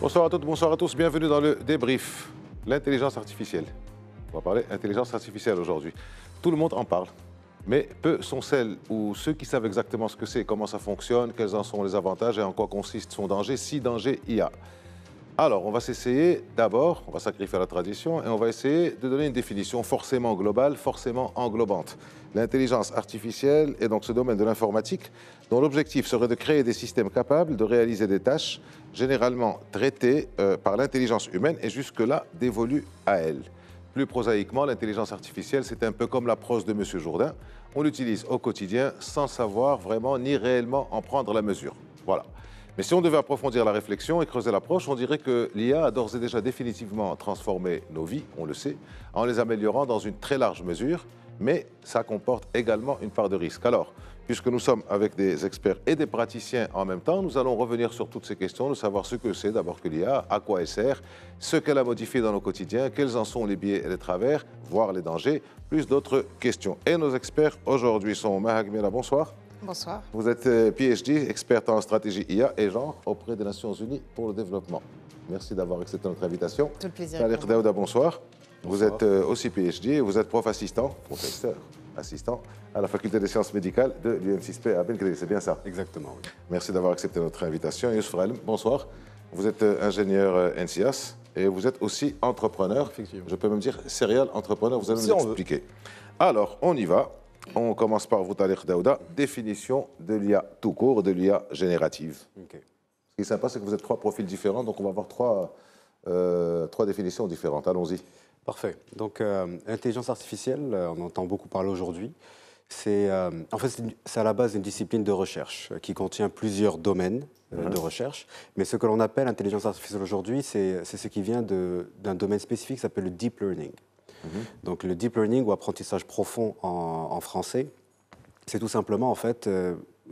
Bonsoir à toutes, bonsoir à tous, bienvenue dans le débrief. L'intelligence artificielle. On va parler intelligence artificielle aujourd'hui. Tout le monde en parle mais peu sont celles ou ceux qui savent exactement ce que c'est, comment ça fonctionne, quels en sont les avantages et en quoi consiste son danger, si danger il y a. Alors, on va s'essayer d'abord, on va sacrifier la tradition, et on va essayer de donner une définition forcément globale, forcément englobante. L'intelligence artificielle est donc ce domaine de l'informatique dont l'objectif serait de créer des systèmes capables de réaliser des tâches généralement traitées euh, par l'intelligence humaine et jusque-là dévolues à elle. Plus prosaïquement, l'intelligence artificielle, c'est un peu comme la prose de M. Jourdain. On l'utilise au quotidien sans savoir vraiment ni réellement en prendre la mesure. Voilà. Mais si on devait approfondir la réflexion et creuser l'approche, on dirait que l'IA a d'ores et déjà définitivement transformé nos vies, on le sait, en les améliorant dans une très large mesure, mais ça comporte également une part de risque. Alors, puisque nous sommes avec des experts et des praticiens en même temps, nous allons revenir sur toutes ces questions, de savoir ce que c'est d'abord que l'IA, à quoi elle sert, ce qu'elle a modifié dans nos quotidiens, quels en sont les biais et les travers, voire les dangers, plus d'autres questions. Et nos experts aujourd'hui sont Mahagmira, bonsoir. Bonsoir. Vous êtes euh, PhD, experte en stratégie IA et genre auprès des Nations Unies pour le développement. Merci d'avoir accepté notre invitation. Tout le plaisir. Daouda, bonsoir. bonsoir. Vous êtes euh, aussi PhD vous êtes prof assistant, professeur assistant à la faculté des sciences médicales de lum à Belgrade. C'est bien ça Exactement, Merci d'avoir accepté notre invitation. Youssef bonsoir. Vous êtes euh, ingénieur euh, NCIAS et vous êtes aussi entrepreneur. Je peux même dire serial entrepreneur, vous allez nous expliquer. Alors, on y va. On commence par vous, Tariq Daouda. Définition de l'IA tout court, de l'IA générative. Ce qui est sympa, c'est que vous êtes trois profils différents, donc on va avoir trois, euh, trois définitions différentes. Allons-y. Parfait. Donc, euh, intelligence artificielle, euh, on entend beaucoup parler aujourd'hui. C'est euh, en fait, c'est à la base une discipline de recherche qui contient plusieurs domaines mhm. de recherche. Mais ce que l'on appelle intelligence artificielle aujourd'hui, c'est ce qui vient d'un domaine spécifique qui s'appelle le deep learning. Mhm. Donc, le deep learning ou apprentissage profond en, français, c'est tout simplement en fait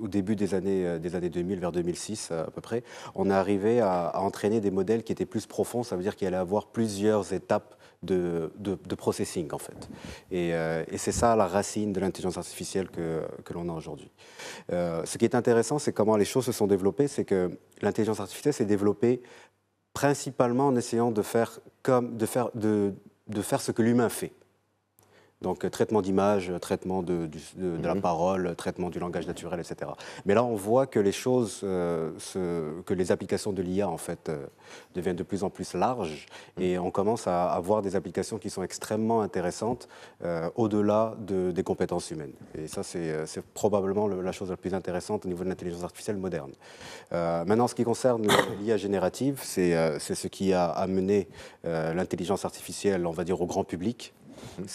au début des années, des années 2000, vers 2006 à peu près, on est arrivé à, à entraîner des modèles qui étaient plus profonds. Ça veut dire qu'il allait avoir plusieurs étapes de, processing, en fait. Euh, et, c'est ça la racine de l'intelligence artificielle que, l'on a aujourd'hui. Euh, ce qui est intéressant, c'est comment les choses se sont développées, c'est que l'intelligence artificielle s'est développée principalement en essayant de faire, comme, de faire, de faire ce que l'humain fait. Donc euh, traitement d'image, euh, traitement de, la mhm. parole, euh, traitement du langage naturel, etc. Mais là, on voit que les choses, que les applications de l'IA, en fait, deviennent de plus en plus larges mhm. et on commence à avoir des applications qui sont extrêmement intéressantes au-delà des compétences humaines. Et ça, c'est probablement la chose la plus intéressante au niveau de l'intelligence artificielle moderne. maintenant, ce qui concerne l'IA générative, c'est ce qui a amené l'intelligence artificielle, on va dire, au grand public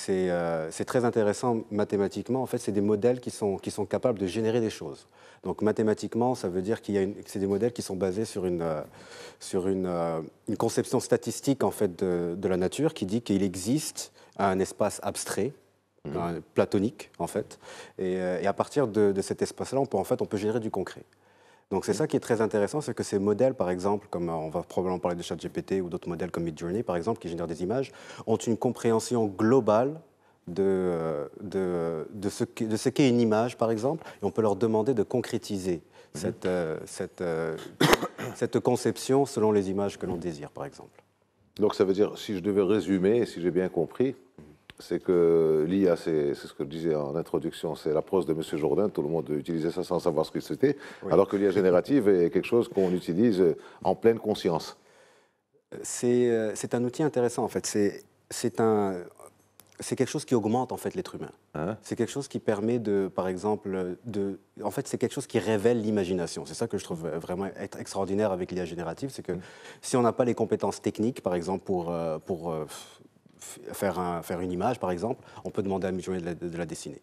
euh, c'est très intéressant mathématiquement. En fait, c'est des modèles qui sont, capables de générer des choses. Donc mathématiquement, ça veut dire qu'il que c'est des modèles qui sont basés sur une, euh, euh, conception statistique en fait, de, la nature qui dit qu'il existe un espace abstrait mhm. platonique en fait. Et, à partir de, cet espace-là, on peut en fait on peut générer du concret. Donc c'est ça qui est très intéressant, c'est que ces modèles, par exemple, comme euh, on va probablement parler de ChatGPT ou d'autres modèles comme Midjourney, par exemple, qui génèrent des images, ont une compréhension globale de, euh, de, de ce qu'est une image, par exemple, et on peut leur demander de concrétiser mhm. cette, euh, cette, cette conception selon les images que l'on désire, par exemple. Donc ça veut dire, si je devais résumer, si j'ai bien compris, c'est que l'IA, c'est ce que je disais en introduction, c'est l'approche de M. Jourdain, tout le monde utilisait ça sans savoir ce que c'était, alors que l'IA générative est quelque chose qu'on utilise en pleine conscience. C'est euh, un outil intéressant en fait, c'est un... C'est quelque chose qui augmente en fait l'être humain. Hein? c'est quelque chose qui permet de, par exemple, de. En fait, c'est quelque chose qui révèle l'imagination. C'est ça que je trouve vraiment être extraordinaire avec l'IA générative, c'est que mmh. si on n'a pas les compétences techniques, par exemple, pour, euh, pour euh, faire, un, faire une image, par exemple, on peut demander à Midjourney de, la, dessiner.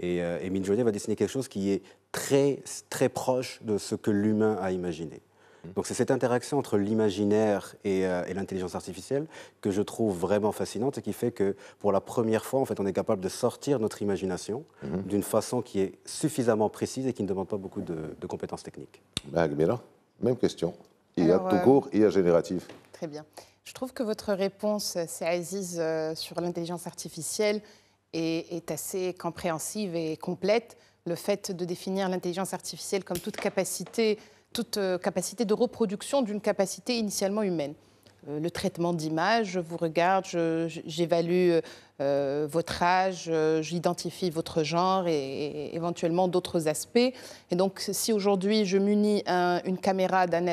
Et, euh, Midjourney va dessiner quelque chose qui est très, très proche de ce que l'humain a imaginé. Hmm. Donc c'est cette interaction entre l'imaginaire euh, et, l'intelligence artificielle que je trouve vraiment fascinante et qui fait que pour la première fois, en fait, on est capable de sortir notre imagination hmm. d'une façon qui est suffisamment précise et qui ne demande pas beaucoup de, compétences techniques. Bah, même question. y a tout euh, court, il a génératif. – Très bien. Je trouve que votre réponse, euh, c'est euh, sur l'intelligence artificielle est, est, assez compréhensive et complète. Le fait de définir l'intelligence artificielle comme toute capacité, toute euh, capacité de reproduction d'une capacité initialement humaine. le traitement d'image, je vous regarde, j'évalue euh, votre âge, euh, j'identifie votre genre et, éventuellement d'autres aspects. Et donc, si aujourd'hui je munis une caméra d'un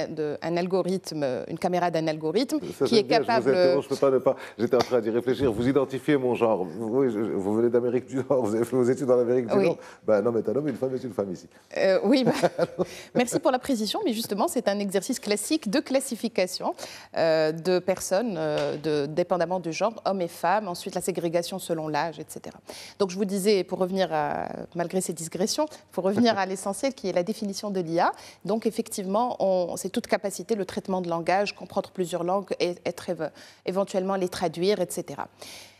algorithme, une caméra d'un algorithme qui est capable. Je, je peux pas ne pas. J'étais en train d'y réfléchir. Vous identifiez mon genre. Vous, venez d'Amérique du Nord, vous avez fait vos études en Amérique du Nord. un homme est un homme, une femme est une femme ici. Euh, oui, bah, merci pour la précision, mais justement, c'est un exercice classique de classification de personnes, de, dépendamment du genre, hommes et femmes. Ensuite, la ségrégation selon l'âge, etc. Donc je vous disais, pour revenir à, malgré ces digressions, pour revenir à l'essentiel qui est la définition de l'IA. Donc effectivement, c'est toute capacité, le traitement de langage, comprendre plusieurs langues, et être éventuellement les traduire, etc.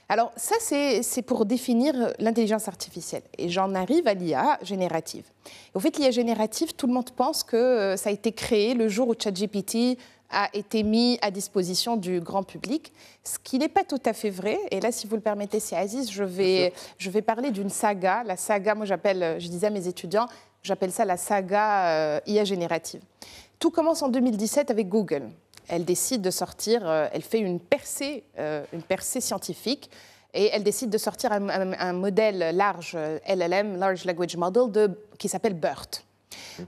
Alors ça, c'est pour définir l'intelligence artificielle. Et j'en arrive à l'IA générative. au fait, l'IA générative, tout le monde pense que euh, ça a été créé le jour où ChatGPT a été mis à disposition du grand public, ce qui n'est pas tout à fait vrai. Et là, si vous le permettez, c'est Aziz, je vais, je vais parler d'une saga. La saga, moi j'appelle, je disais à mes étudiants, j'appelle ça la saga euh, IA générative. Tout commence en 2017 avec Google. Elle décide de sortir, euh, elle fait une percée, euh, une percée scientifique. Et elle décide de sortir un, modèle large, LLM, Large Language Model, qui s'appelle BERT.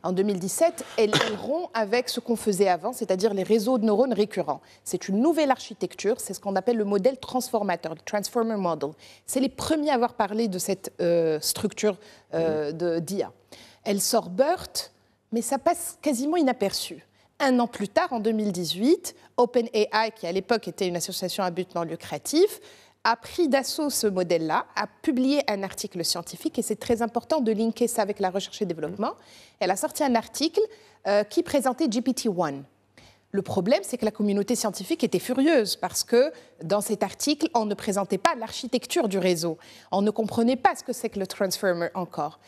En 2017, elle rompt avec ce qu'on faisait avant, c'est-à-dire les réseaux de neurones récurrents. C'est une nouvelle architecture, c'est ce qu'on appelle le modèle transformateur, le Transformer Model. C'est les premiers à avoir parlé de cette euh, structure euh, mm-hmm. de d'IA. Elle sort BERT, mais ça passe quasiment inaperçu. Un an plus tard, en 2018, OpenAI, qui à l'époque était une association à but non lucratif, a pris d'assaut ce modèle-là, a publié un article scientifique, et c'est très important de linker ça avec la recherche et développement. Elle a sorti un article euh, qui présentait GPT-1. Le problème, c'est que la communauté scientifique était furieuse parce que dans cet article, on ne présentait pas l'architecture du réseau, on ne comprenait pas ce que c'est que le transformer encore.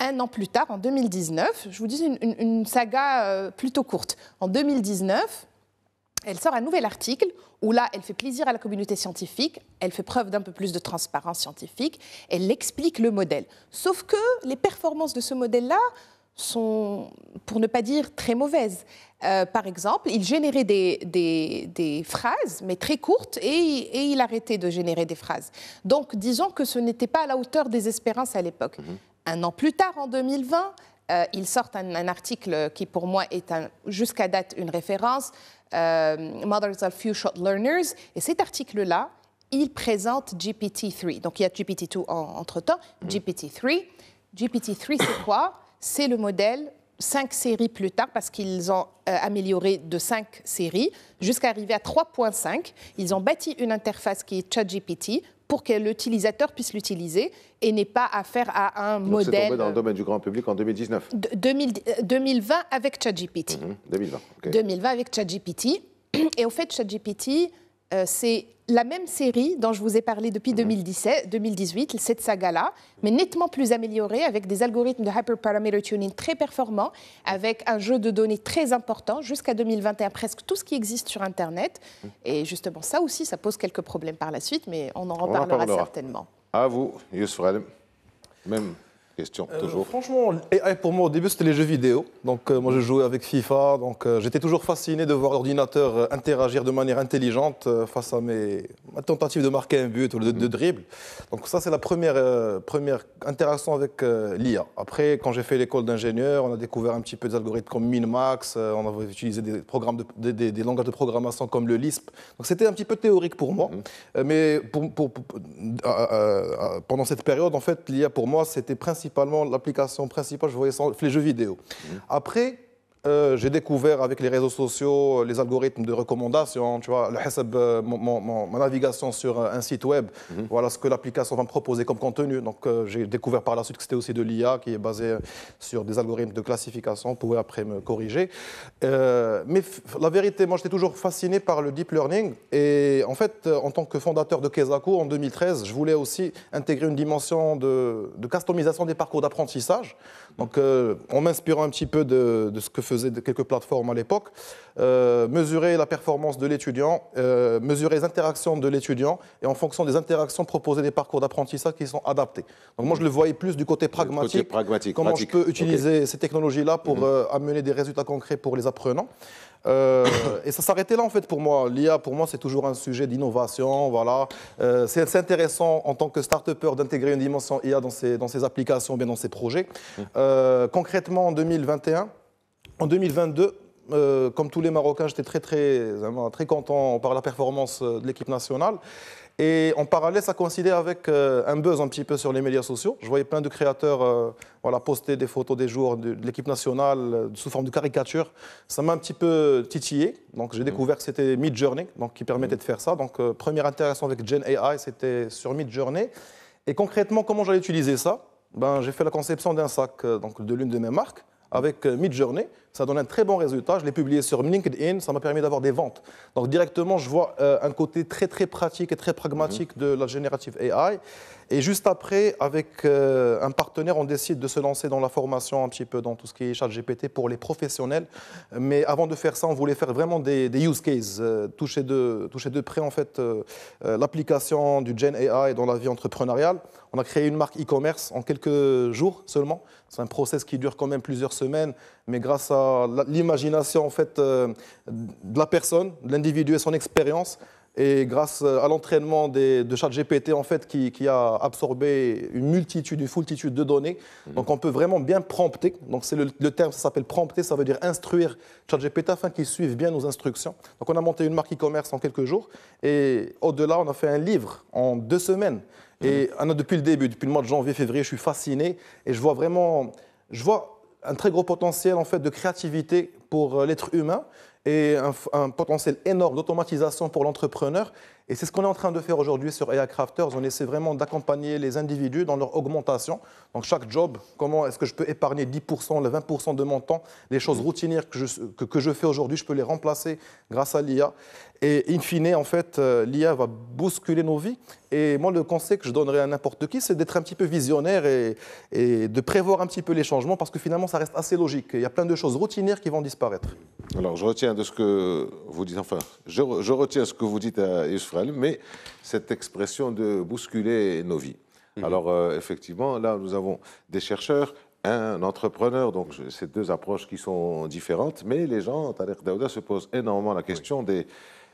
Un an plus tard, en 2019, je vous dis une saga euh, plutôt courte, en 2019, elle sort un nouvel article où là, elle fait plaisir à la communauté scientifique, elle fait preuve d'un peu plus de transparence scientifique, elle explique le modèle. Sauf que les performances de ce modèle-là sont, pour ne pas dire, très mauvaises. Euh, par exemple, il générait des, phrases, mais très courtes, et, il arrêtait de générer des phrases. Donc, disons que ce n'était pas à la hauteur des espérances à l'époque. Mhm. Un an plus tard, en 2020, euh, il ils sortent un, article qui, pour moi, est jusqu'à date une référence euh, of Few Shot Learners. Et cet article-là, il présente GPT-3. Donc il y a GPT-2 en, entre-temps, GPT-3. Mm. GPT-3, c'est quoi C'est le modèle cinq séries plus tard, parce qu'ils ont euh, amélioré de cinq séries, jusqu'à arriver à 3.5. Ils ont bâti une interface qui est ChatGPT, pour que l'utilisateur puisse l'utiliser et n'ait pas affaire à un modèle. C'est tombé dans le euh, domaine du grand public en 2019. 2020 euh, avec ChatGPT. 2020. 2020 avec ChatGPT. Et au fait, ChatGPT euh, c'est la même série dont je vous ai parlé depuis 2017, mhm. 2018, cette saga-là, mais nettement plus améliorée, avec des algorithmes de hyperparameter tuning très performants, avec un jeu de données très important, jusqu'à 2021, presque tout ce qui existe sur Internet. Mhm. Et justement, ça aussi, ça pose quelques problèmes par la suite, mais on en reparlera certainement. À vous, Youssef Même question euh, toujours Franchement, pour moi au début c'était les jeux vidéo. Donc euh, moi je jouais avec FIFA, donc euh, j'étais toujours fasciné de voir l'ordinateur interagir de manière intelligente face à mes ma tentatives de marquer un but ou de, mhm. dribble. Donc ça c'est la première, première interaction avec l'IA. Après quand j'ai fait l'école d'ingénieur, on a découvert un petit peu des algorithmes comme MinMax, on avait utilisé des, programmes de, des, langages de programmation comme le Lisp. Donc c'était un petit peu théorique pour moi. Mhm. Mais pour, pendant cette période en fait l'IA pour moi c'était principalement principalement, l'application principale, je voyais sans les jeux vidéo. Mhm. Après, euh, j'ai découvert avec les réseaux sociaux euh, les algorithmes de recommandation, tu vois, le euh, ma navigation sur un site web, mhm. voilà ce que l'application va me proposer comme contenu. Donc j'ai découvert par la suite que c'était aussi de l'IA qui est basée sur des algorithmes de classification, vous pouvez après me corriger. mais la vérité, moi j'étais toujours fasciné par le deep learning et en fait, en tant que fondateur de Kesako en 2013, je voulais aussi intégrer une dimension de, customisation des parcours d'apprentissage. Donc en m'inspirant un petit peu de, de ce que faisait de quelques plateformes à l'époque, euh, mesurer la performance de l'étudiant, euh, mesurer les interactions de l'étudiant et en fonction des interactions proposer des parcours d'apprentissage qui sont adaptés. Donc moi je le voyais plus du côté pragmatique, comment je peux utiliser ces technologies-là pour mhm. euh, amener des résultats concrets pour les apprenants. et ça s'arrêtait là en fait pour moi. L'IA pour moi c'est toujours un sujet d'innovation, voilà. c'est intéressant en tant que start-upper d'intégrer une dimension IA dans ses, dans ses applications, bien dans ses projets. Mhm. concrètement en 2021, en 2022, euh, comme tous les Marocains, j'étais très, très, euh, très content par la performance euh, de l'équipe nationale. Et en parallèle, ça coïncidait avec un buzz un petit peu sur les médias sociaux. Je voyais plein de créateurs voilà, poster des photos des jours de, l'équipe nationale sous forme de caricature. Ça m'a un petit peu titillé. Donc j'ai mmh. découvert que c'était Midjourney donc, qui permettait mmh. de faire ça. Donc première interaction avec Gen AI, c'était sur mid Midjourney. Et concrètement, comment j'allais utiliser ça ben, J'ai fait la conception d'un sac donc, de l'une de mes marques avec euh, Midjourney. Ça donne un très bon résultat. Je l'ai publié sur LinkedIn. Ça m'a permis d'avoir des ventes. Donc directement, je vois euh, un côté très très pratique et très pragmatique mhm. de la générative AI. Et juste après, avec euh, un partenaire, on décide de se lancer dans la formation un petit peu dans tout ce qui est ChatGPT GPT pour les professionnels. Mais avant de faire ça, on voulait faire vraiment des, use cases, euh, toucher, de, près en fait euh, l'application du Gen AI dans la vie entrepreneuriale. On a créé une marque e-commerce en quelques jours seulement. C'est un process qui dure quand même plusieurs semaines, mais grâce à l'imagination en fait de la personne, de l'individu et son expérience, et grâce euh, à l'entraînement de ChatGPT, en fait, qui, a absorbé une multitude, une foultitude de données, mhm. donc on peut vraiment bien prompter. Donc c'est le, terme, ça s'appelle prompter, ça veut dire instruire ChatGPT afin qu'il suive bien nos instructions. Donc on a monté une marque e-commerce en quelques jours. Et au-delà, on a fait un livre en deux semaines. Mhm. Et on depuis le début, depuis le mois de janvier, février, je suis fasciné et je vois vraiment, je vois un très gros potentiel en fait de créativité pour euh, l'être humain et un, potentiel énorme d'automatisation pour l'entrepreneur et c'est ce qu'on est en train de faire aujourd'hui sur AI Crafters. On essaie vraiment d'accompagner les individus dans leur augmentation. Donc chaque job, comment est-ce que je peux épargner 10%, le 20% de mon temps Les choses mm-hmm. routinières que je, que, je fais aujourd'hui, je peux les remplacer grâce à l'IA. Et in fine, en fait, euh, l'IA va bousculer nos vies. Et moi, le conseil que je donnerais à n'importe qui, c'est d'être un petit peu visionnaire et, et, de prévoir un petit peu les changements parce que finalement, ça reste assez logique. Il y a plein de choses routinières qui vont disparaître. Alors, je retiens de ce que vous dites, enfin, je, je retiens ce que vous dites à euh, Yusuf mais cette expression de bousculer nos vies. Mhm. Alors, euh, effectivement, là, nous avons des chercheurs, un entrepreneur, donc ces deux approches qui sont différentes, mais les gens, Tariq Daouda, se posent énormément la question des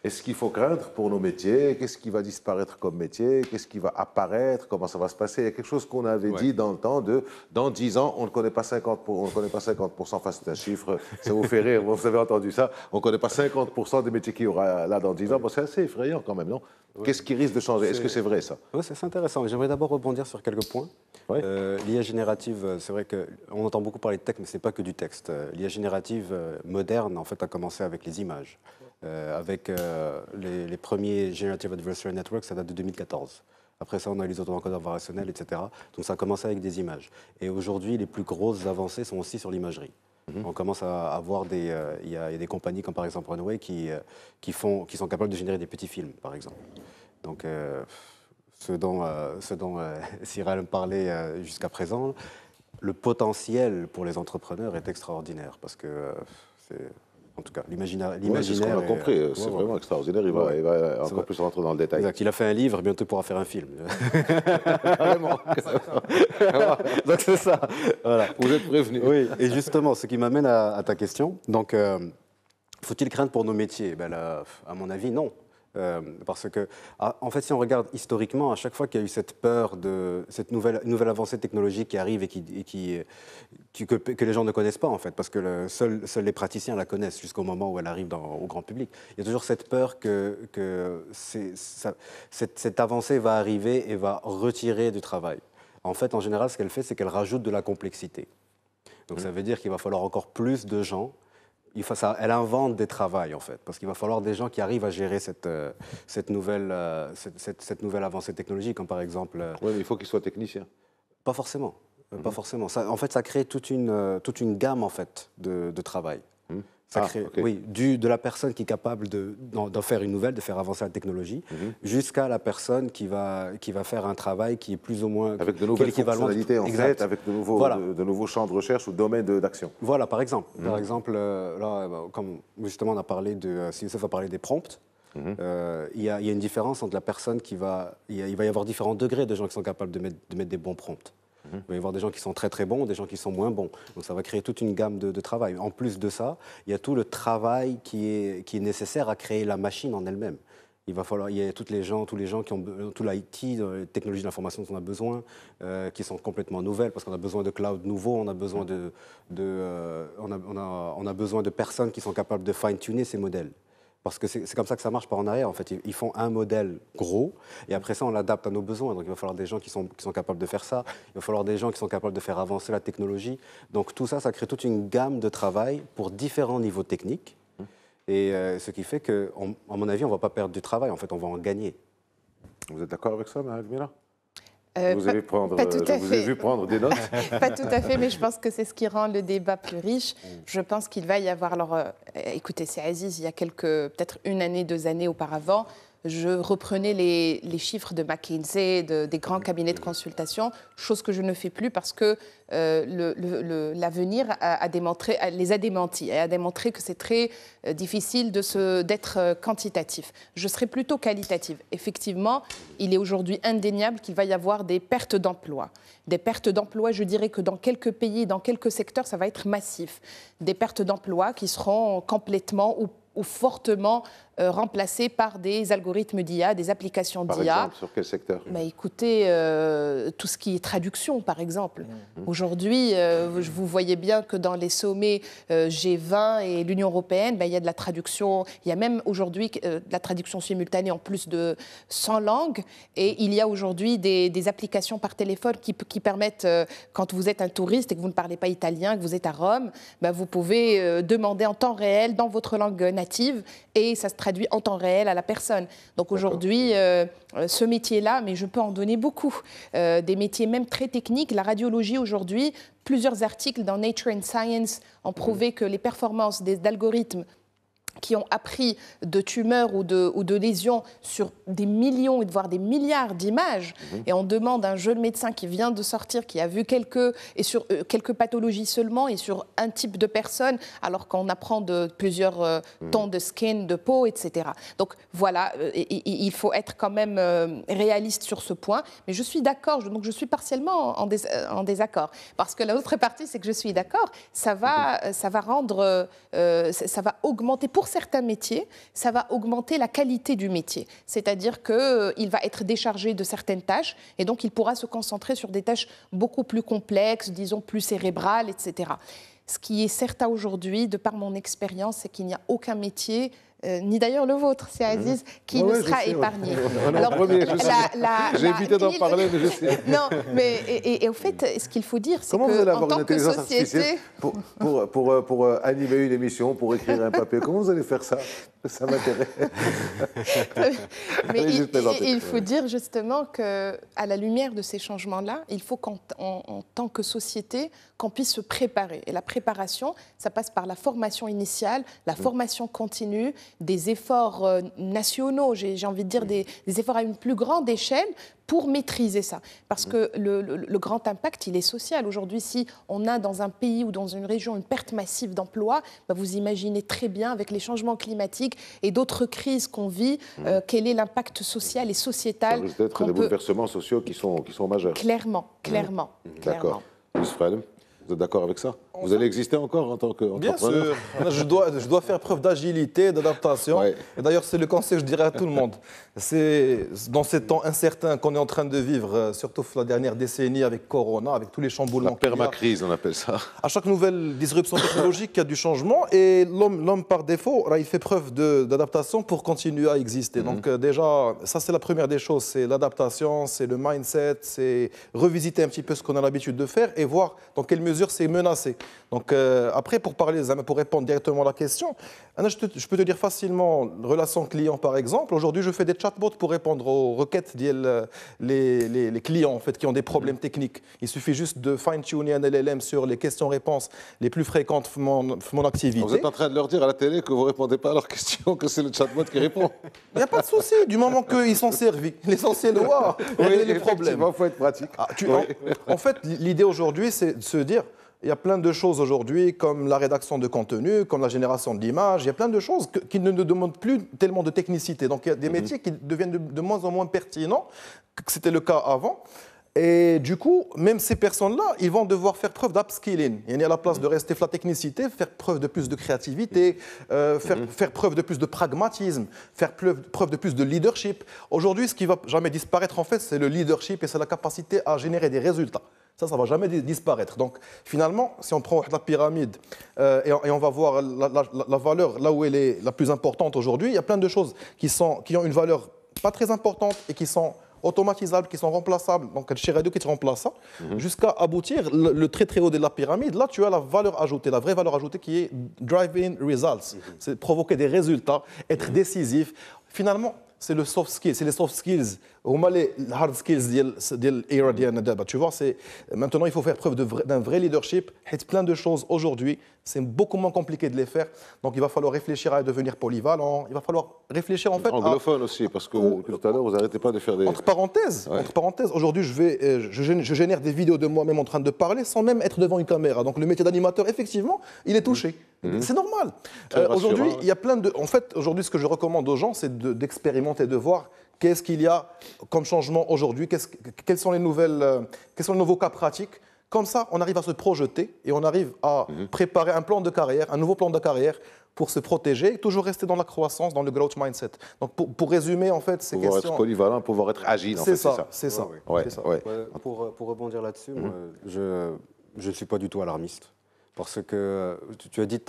est-ce qu'il faut craindre pour nos métiers Qu'est-ce qui va disparaître comme métier Qu'est-ce qui va apparaître Comment ça va se passer Il y a quelque chose qu'on avait dit dans le temps de dans 10 ans, on ne connaît pas 50%, on ne connaît pas 50 enfin c'est un chiffre, ça vous fait rire, vous avez entendu ça, on ne connaît pas 50% des métiers qui y aura là dans 10 ans. c'est assez effrayant quand même, non Qu'est-ce qui risque de changer Est-ce que c'est vrai ça C'est intéressant. J'aimerais d'abord rebondir sur quelques points. Euh, L'IA générative, euh, c'est vrai qu'on entend beaucoup parler de texte, mais ce n'est pas que du texte. Euh, L'IA générative moderne, en fait, a commencé avec les images. Euh, avec euh, les, premiers Generative Adversary Networks, ça date de 2014. Après ça, on a les autoencodeurs variationnels, etc. Donc ça a commencé avec des images. Et aujourd'hui, les plus grosses avancées sont aussi sur l'imagerie. Mm-hmm. On commence à avoir des, euh, il y, a des compagnies comme par exemple Runway qui, qui, font, qui sont capables de générer des petits films, par exemple. Donc ce dont, ce dont Cyril me parlait jusqu'à présent, le potentiel pour les entrepreneurs est extraordinaire parce que c'est en tout cas, l'imaginaire. Ouais, c'est ce qu'on a compris, euh, c'est vraiment extraordinaire, il va, encore plus rentrer dans le détail. Exact, il a fait un livre, bientôt pourra faire un film. Vraiment. donc c'est ça. Voilà. Vous êtes prévenu. Oui, et justement, ce qui m'amène à, ta question, donc euh, faut-il craindre pour nos métiers ben À mon avis, non. Euh, parce que, ah, en fait, si on regarde historiquement, à chaque fois qu'il y a eu cette peur de cette nouvelle, nouvelle avancée technologique qui arrive et, qui, que, les gens ne connaissent pas, en fait, parce que seuls les praticiens la connaissent jusqu'au moment où elle arrive au grand public, il y a toujours cette peur que, cette, avancée va arriver et va retirer du travail. En fait, en général, ce qu'elle fait, c'est qu'elle rajoute de la complexité. Donc mmh. ça veut dire qu'il va falloir encore plus de gens elle invente des travails en fait, parce qu'il va falloir des gens qui arrivent à gérer cette, euh, euh, nouvelle, avancée technologique, comme par exemple. Euh, oui, il faut qu'ils soient techniciens. Pas forcément, pas mhm. forcément. en fait, ça crée toute une, gamme en fait de travail. Ah, oui, du, de la personne qui est capable d'en faire une nouvelle, de faire avancer la technologie, mhm. jusqu'à la personne qui va, qui va faire un travail qui est plus ou moins... Avec de nouvelles fonctionnalités, en fait, avec de nouveaux, de, nouveaux champs de recherche ou domaines d'action. Voilà, par exemple. Mhm. Par exemple, euh, là, euh, bah, comme justement on a parlé de... Euh, si a parlé des prompts, mhm. il y, a une différence entre la personne qui va. Il va y avoir différents degrés de gens qui sont capables de mettre, de mettre des bons prompts. Il va y avoir des gens qui sont très très bons, des gens qui sont moins bons. Donc ça va créer toute une gamme de, travail. En plus de ça, il y a tout le travail qui est, nécessaire à créer la machine en elle-même. Il va falloir, il y a toutes les gens, tous les gens qui ont euh, tout l'IT, euh, les technologies de l'information on a besoin, euh, qui sont complètement nouvelles, parce qu'on a besoin de cloud nouveau, on a besoin de, on, a, besoin de personnes qui sont capables de fine-tuner ces modèles. Parce que c'est comme ça que ça marche par en arrière. En fait, ils, font un modèle gros et après ça, on l'adapte à nos besoins. Donc, il va falloir des gens qui sont, qui sont capables de faire ça. Il va falloir des gens qui sont capables de faire avancer la technologie. Donc, tout ça, ça crée toute une gamme de travail pour différents niveaux techniques. Et euh, ce qui fait que, mon avis, on ne va pas perdre du travail. En fait, on va en gagner. Vous êtes d'accord avec ça, Mme euh, vous, pas, prendre, euh, vu prendre des notes Pas tout à fait, mais je pense que c'est ce qui rend le débat plus riche. Mm. Je pense qu'il va y avoir. leur... écoutez, c'est Aziz, il y a quelques, peut-être une année, deux années auparavant, je reprenais les, chiffres de McKinsey, des grands mm. cabinets de consultation, chose que je ne fais plus parce que euh, l'avenir a, démontré, les a démentis, et a démontré que c'est très euh, difficile d'être euh, quantitatif. Je serai plutôt qualitative. Effectivement, il est aujourd'hui indéniable qu'il va y avoir des pertes d'emplois. Des pertes d'emplois, je dirais que dans quelques pays, dans quelques secteurs, ça va être massif. Des pertes d'emplois qui seront complètement ou fortement euh, remplacés par des algorithmes d'IA, des applications d'IA. Par exemple, sur quel secteur bah, Écoutez, euh, tout ce qui est traduction, par exemple. Mmh. Aujourd'hui, Aujourd'hui, euh, vous voyez bien que dans les sommets G20 et l'Union européenne, bah, il y a de la traduction, il y a même aujourd'hui de la traduction simultanée en plus de 100 langues, et il y a aujourd'hui des, applications par téléphone qui, permettent, quand vous êtes un touriste et que vous ne parlez pas italien, que vous êtes à Rome, bah, vous pouvez demander en temps réel dans votre langue native, et ça se traduit en temps réel à la personne. Donc aujourd'hui, euh, euh, ce métier-là, mais je peux en donner beaucoup, euh, des métiers même très techniques. La radiologie aujourd'hui, plusieurs articles dans Nature and Science ont mhm. prouvé que les performances des algorithmes qui ont appris de tumeurs ou de, ou de lésions sur des millions, voire des milliards d'images. Mhm. Et on demande à un jeune médecin qui vient de sortir, qui a vu quelques, et sur, euh, quelques pathologies seulement et sur un type de personne, alors qu'on apprend de plusieurs euh, mhm. tons de skin, de peau, etc. Donc voilà, euh, il faut être quand même réaliste sur ce point. Mais je suis d'accord, donc je suis partiellement en, en désaccord. Parce que la autre partie, c'est que je suis d'accord, ça va, mhm. ça va rendre, ça va augmenter. Pour pour certains métiers, ça va augmenter la qualité du métier. C'est-à-dire qu'il euh, va être déchargé de certaines tâches et donc il pourra se concentrer sur des tâches beaucoup plus complexes, disons plus cérébrales, etc. Ce qui est certain aujourd'hui, de par mon expérience, c'est qu'il n'y a aucun métier euh, ni d'ailleurs le vôtre, c'est euh, Aziz qui nous sera épargné. j'ai évité d'en parler, mais je sais. non, mais et, au fait, ce qu'il faut dire, c'est que vous allez avoir en une que société, pour, pour, pour, pour, euh, animer une émission, pour écrire un papier, comment vous allez faire ça ça m'intéresse. mais il, faut dire justement que, à la lumière de ces changements-là, il faut qu'en tant que société, qu'on puisse se préparer. Et la préparation, ça passe par la formation initiale, la mm. formation continue, des efforts euh, nationaux, j'ai envie de dire mm. des efforts à une plus grande échelle pour maîtriser ça. Parce que le, grand impact, il est social. Aujourd'hui, si on a dans un pays ou dans une région une perte massive d'emplois, bah, vous imaginez très bien, avec les changements climatiques et d'autres crises qu'on vit, mmh. euh, quel est l'impact social et sociétal. Ça risque être des bouleversements sociaux qui sont, majeurs. Clairement, mmh. clairement. Mmh. clairement. D'accord. Vous êtes d'accord avec ça vous allez exister encore en tant que. Bien sûr. je, dois, je dois faire preuve d'agilité, d'adaptation. Et d'ailleurs, c'est le conseil que je dirais à tout le monde. C'est dans ces temps incertains qu'on est en train de vivre, euh, surtout la dernière décennie avec Corona, avec tous les chamboulements. La permacrise, on appelle ça. À chaque nouvelle disruption technologique, il y a du changement. Et l'homme, par défaut, là, il fait preuve d'adaptation pour continuer à exister. Mhm. Donc, euh, déjà, ça, c'est la première des choses. C'est l'adaptation, c'est le mindset, c'est revisiter un petit peu ce qu'on a l'habitude de faire et voir dans quelle mesure c'est menacé. Donc euh, après, pour parler, pour répondre directement à la question, je, peux te dire facilement, relation client par exemple, aujourd'hui je fais des chatbots pour répondre aux requêtes des les, clients en fait, qui ont des problèmes mm-hmm. techniques. Il suffit juste de fine-tuner un LLM sur les questions-réponses les plus fréquentes de mon, activité. Vous êtes en train de leur dire à la télé que vous ne répondez pas à leurs questions, que c'est le chatbot qui répond. Il n'y a pas de souci, du moment qu'ils sont servis. L'essentiel, y a les problèmes. Il faut être pratique. Ah, en fait, l'idée aujourd'hui, c'est de se dire il y a plein de choses aujourd'hui, comme la rédaction de contenu, comme la génération d'images, il y a plein de choses qui ne demandent plus tellement de technicité. Donc il y a des mhm. métiers qui deviennent de, moins en moins pertinents que c'était le cas avant. Et du coup, même ces personnes-là, ils vont devoir faire preuve d'upskilling. Et à la place mhm. de rester la technicité, faire preuve de plus de créativité, mhm. euh, faire, preuve de plus de pragmatisme, faire preuve, de plus de leadership. Aujourd'hui, ce qui va jamais disparaître, en fait, c'est le leadership et c'est la capacité à générer des résultats. Ça, ça ne va jamais disparaître. Donc, finalement, si on prend la pyramide euh, et, on, va voir la, valeur là où elle est la plus importante aujourd'hui, il y a plein de choses qui, sont, qui ont une valeur pas très importante et qui sont automatisables, qui sont remplaçables, donc le Radio qui te remplace ça, mhm. jusqu'à aboutir le, très très haut de la pyramide. Là, tu as la valeur ajoutée, la vraie valeur ajoutée qui est driving results. Mhm. C'est provoquer des résultats, être mhm. décisif. Finalement, c'est le soft skill, c'est les soft skills هما لي الهارد سكيلز ديال ديال الايرا ديالنا maintenant il faut faire preuve d'un vrai leadership. Il y a plein de choses aujourd'hui, c'est beaucoup moins compliqué de les faire. Donc il va falloir réfléchir à devenir polyvalent il va falloir réfléchir en fait anglophone aussi parce que tout à l'heure vous arrêtez pas de faire des entre parenthèses entre parenthèses aujourd'hui je vais euh, je, génère des vidéos de moi-même en train de parler sans même être devant une caméra donc le métier d'animateur effectivement il est touché mhm. Mhm. c'est normal euh, aujourd'hui il y a plein de en fait aujourd'hui ce que je recommande aux gens c'est d'expérimenter de voir Qu'est-ce qu'il y a comme changement aujourd'hui quels, sont les nouvelles, euh, quels sont les nouveaux cas pratiques Comme ça, on arrive à se projeter et on arrive à mhm. préparer un plan de carrière, un nouveau plan de carrière pour se protéger et toujours rester dans la croissance, dans le growth mindset. Donc, pour, résumer, en fait, ces questions... Pouvoir être polyvalent, pouvoir être agile, en fait, c'est ça. C'est ça. ça. Euh, pour, rebondir là-dessus, mhm. je ne suis pas du tout alarmiste. Parce que tu as dit,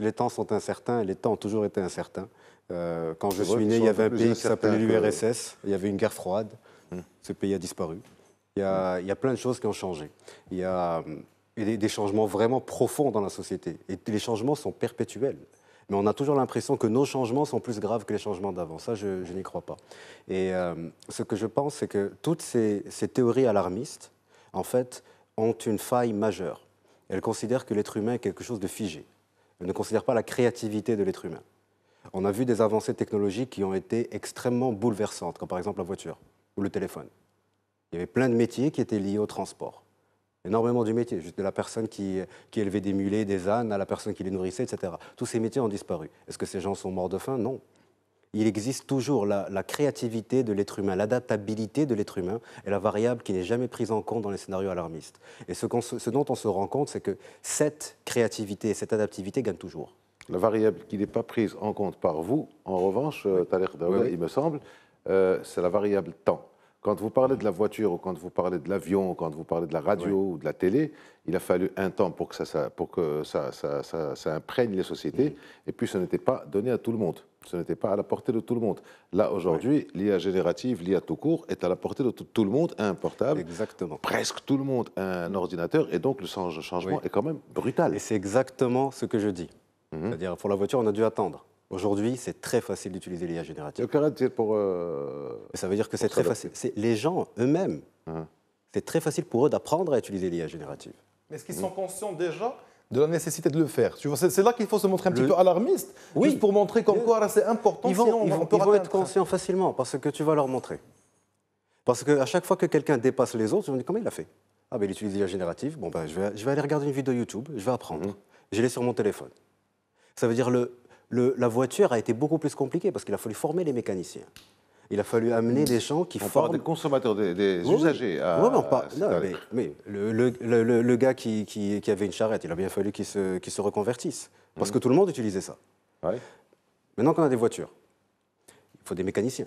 les temps sont incertains, et les temps ont toujours été incertains. Euh, quand je suis né, il y avait un pays qui s'appelait l'URSS, il y avait une guerre froide, ce pays a disparu. Il y a, mm. il y a, plein de choses qui ont changé. Euh, il y a des, changements vraiment profonds dans la société. Et les changements sont perpétuels. Mais on a toujours l'impression que nos changements sont plus graves que les changements d'avant. Ça, je, n'y crois pas. Et euh, ce que je pense, c'est que toutes ces, ces, théories alarmistes, en fait, ont une faille majeure. Elles considèrent que l'être humain est quelque chose de figé. Elles ne considèrent pas la créativité de l'être humain on a vu des avancées technologiques qui ont été extrêmement bouleversantes, comme par exemple la voiture ou le téléphone. Il y avait plein de métiers qui étaient liés au transport. Énormément de métiers, juste de la personne qui, élevait des mulets, des ânes, à la personne qui les nourrissait, etc. Tous ces métiers ont disparu. Est-ce que ces gens sont morts de faim Non. Il existe toujours la, créativité de l'être humain, l'adaptabilité de l'être humain est la variable qui n'est jamais prise en compte dans les scénarios alarmistes. Et ce, dont on se rend compte, c'est que cette créativité et cette adaptivité gagnent toujours la variable qui n'est pas prise en compte par vous, en revanche, euh, il me semble, euh, c'est la variable temps. Quand vous parlez de la voiture, ou quand vous parlez de l'avion, quand vous parlez de la radio ou de la télé, il a fallu un temps pour que ça, pour que ça, ça, imprègne les sociétés. Et puis, ce n'était pas donné à tout le monde. Ce n'était pas à la portée de tout le monde. Là, aujourd'hui, l'IA générative, l'IA tout court, est à la portée de tout, le monde, un portable. Exactement. Presque tout le monde, un ordinateur. Et donc, le changement est quand même brutal. Et c'est exactement ce que je dis. Mhm. C'est-à-dire, pour la voiture, on a dû attendre. Aujourd'hui, c'est très facile d'utiliser l'IA générative. Le pour. Euh, ça veut dire que c'est très facile. Les gens eux-mêmes, mhm. c'est très facile pour eux d'apprendre à utiliser l'IA générative. Mais est-ce qu'ils sont mhm. conscients déjà de la nécessité de le faire. c'est là qu'il faut se montrer un petit peu alarmiste, oui. pour montrer qu'en quoi c'est important. Ils vont, sinon, vont, ils vont être conscients facilement parce que tu vas leur montrer. Parce qu'à chaque fois que quelqu'un dépasse les autres, ils vont dire comment il a fait. Ah ben il utilise l'IA générative. Bon ben je vais, aller regarder une vidéo YouTube, je vais apprendre. Je l'ai sur mon téléphone. Ça veut dire le, la voiture a été beaucoup plus compliquée parce qu'il a fallu former les mécaniciens. Il a fallu amener des gens qui on forment. Parle des consommateurs, des, usagers. À... non, mais, le, gars qui, qui, avait une charrette, il a bien fallu qu'il se, se, reconvertisse parce mm. que tout le monde utilisait ça. Maintenant qu'on a des voitures, il faut des mécaniciens,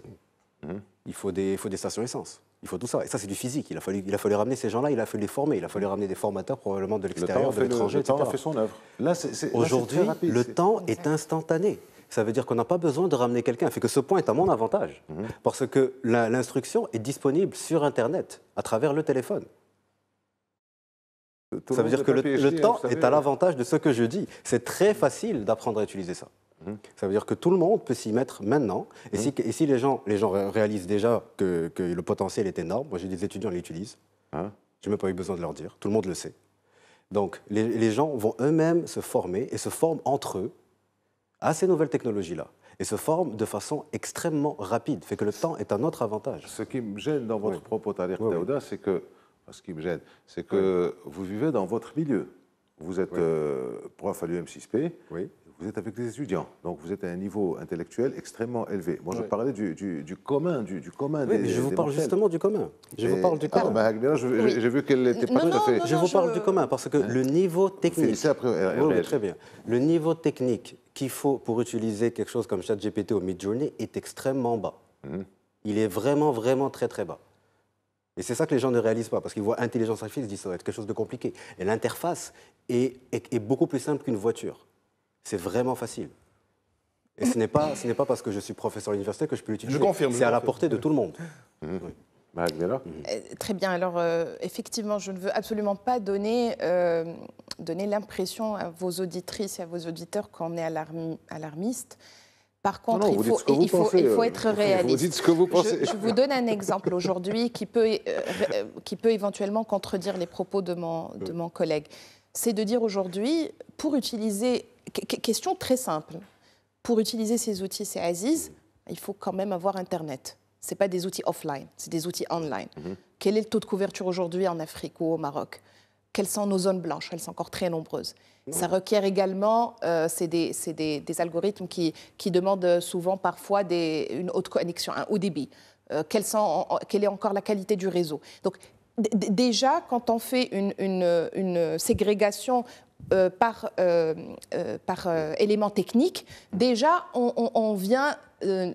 mm. il, faut des, il faut des stations essence. Il faut tout ça. Et ça, c'est du physique. Il a fallu, il a fallu ramener ces gens-là, il a fallu les former, il a fallu ramener des formateurs probablement de l'extérieur, de l'étranger. Le, temps a fait son œuvre. Aujourd'hui, le temps est instantané ça veut dire qu'on n'a pas besoin de ramener quelqu'un. Fait que ce point est à mon avantage, mhm. parce que l'instruction est disponible sur Internet, à travers le téléphone. ça veut dire que le, temps est à hein. l'avantage de ce que je dis. C'est très facile d'apprendre à utiliser ça. Ça veut dire que tout le monde peut s'y mettre maintenant. Et, mhm. si, les, gens, réalisent déjà que, le potentiel est énorme, moi j'ai des étudiants qui l'utilisent, ah. je n'ai même pas eu besoin de leur dire, tout le monde le sait. Donc les, gens vont eux-mêmes se former et se forment entre eux à ces nouvelles technologies-là et se forment de façon extrêmement rapide, fait que le temps est un autre avantage. Ce qui me gêne dans votre propos, Tahir c'est que, ce qui me gêne, c'est que vous vivez dans votre milieu. Vous êtes euh, prof à l'UM6P, Oui vous êtes avec des étudiants, donc vous êtes à un niveau intellectuel extrêmement élevé. Moi, je parlais du, du, commun, du, commun oui, mais je vous parle justement du commun. Je vous parle du ah, commun. Ah, J'ai vu qu'elle n'était pas tout à fait. je vous parle du commun parce que le niveau technique. C'est après. très bien. Le niveau technique qu'il faut pour utiliser quelque chose comme ChatGPT ou Midjourney est extrêmement bas. Mhm. Il est vraiment, vraiment très, très bas. Et c'est ça que les gens ne réalisent pas, parce qu'ils voient intelligence artificielle, ils disent ça va être quelque chose de compliqué. Et l'interface est beaucoup plus simple qu'une voiture c'est vraiment facile. Et ce n'est pas, pas parce que je suis professeur à l'université que je peux l'utiliser. Je confirme. C'est à la portée de tout le monde. Mmh. Mmh. Euh, très bien. Alors, euh, effectivement, je ne veux absolument pas donner, euh, donner l'impression à vos auditrices et à vos auditeurs qu'on est alarmiste. Par contre, il, faut, être réaliste. Vous dites ce que vous pensez. Je, vous donne un exemple aujourd'hui qui, peut, qui peut éventuellement contredire les propos de mon, de mon collègue. C'est de dire aujourd'hui, pour utiliser question très simple. Pour utiliser ces outils, c'est Aziz, il faut quand même avoir Internet. Ce pas des outils offline, c'est des outils online. Mhm. Quel est le taux de couverture aujourd'hui en Afrique ou au Maroc Quelles sont nos zones blanches Elles sont encore très nombreuses. Mhm. Ça requiert également, euh, c'est des, algorithmes qui, demandent souvent parfois des, une haute connexion, un haut débit. Euh, quelle est encore la qualité du réseau Donc, Déjà, quand on fait une, une, une, ségrégation euh, par, euh, euh, par élément technique, déjà on vient euh,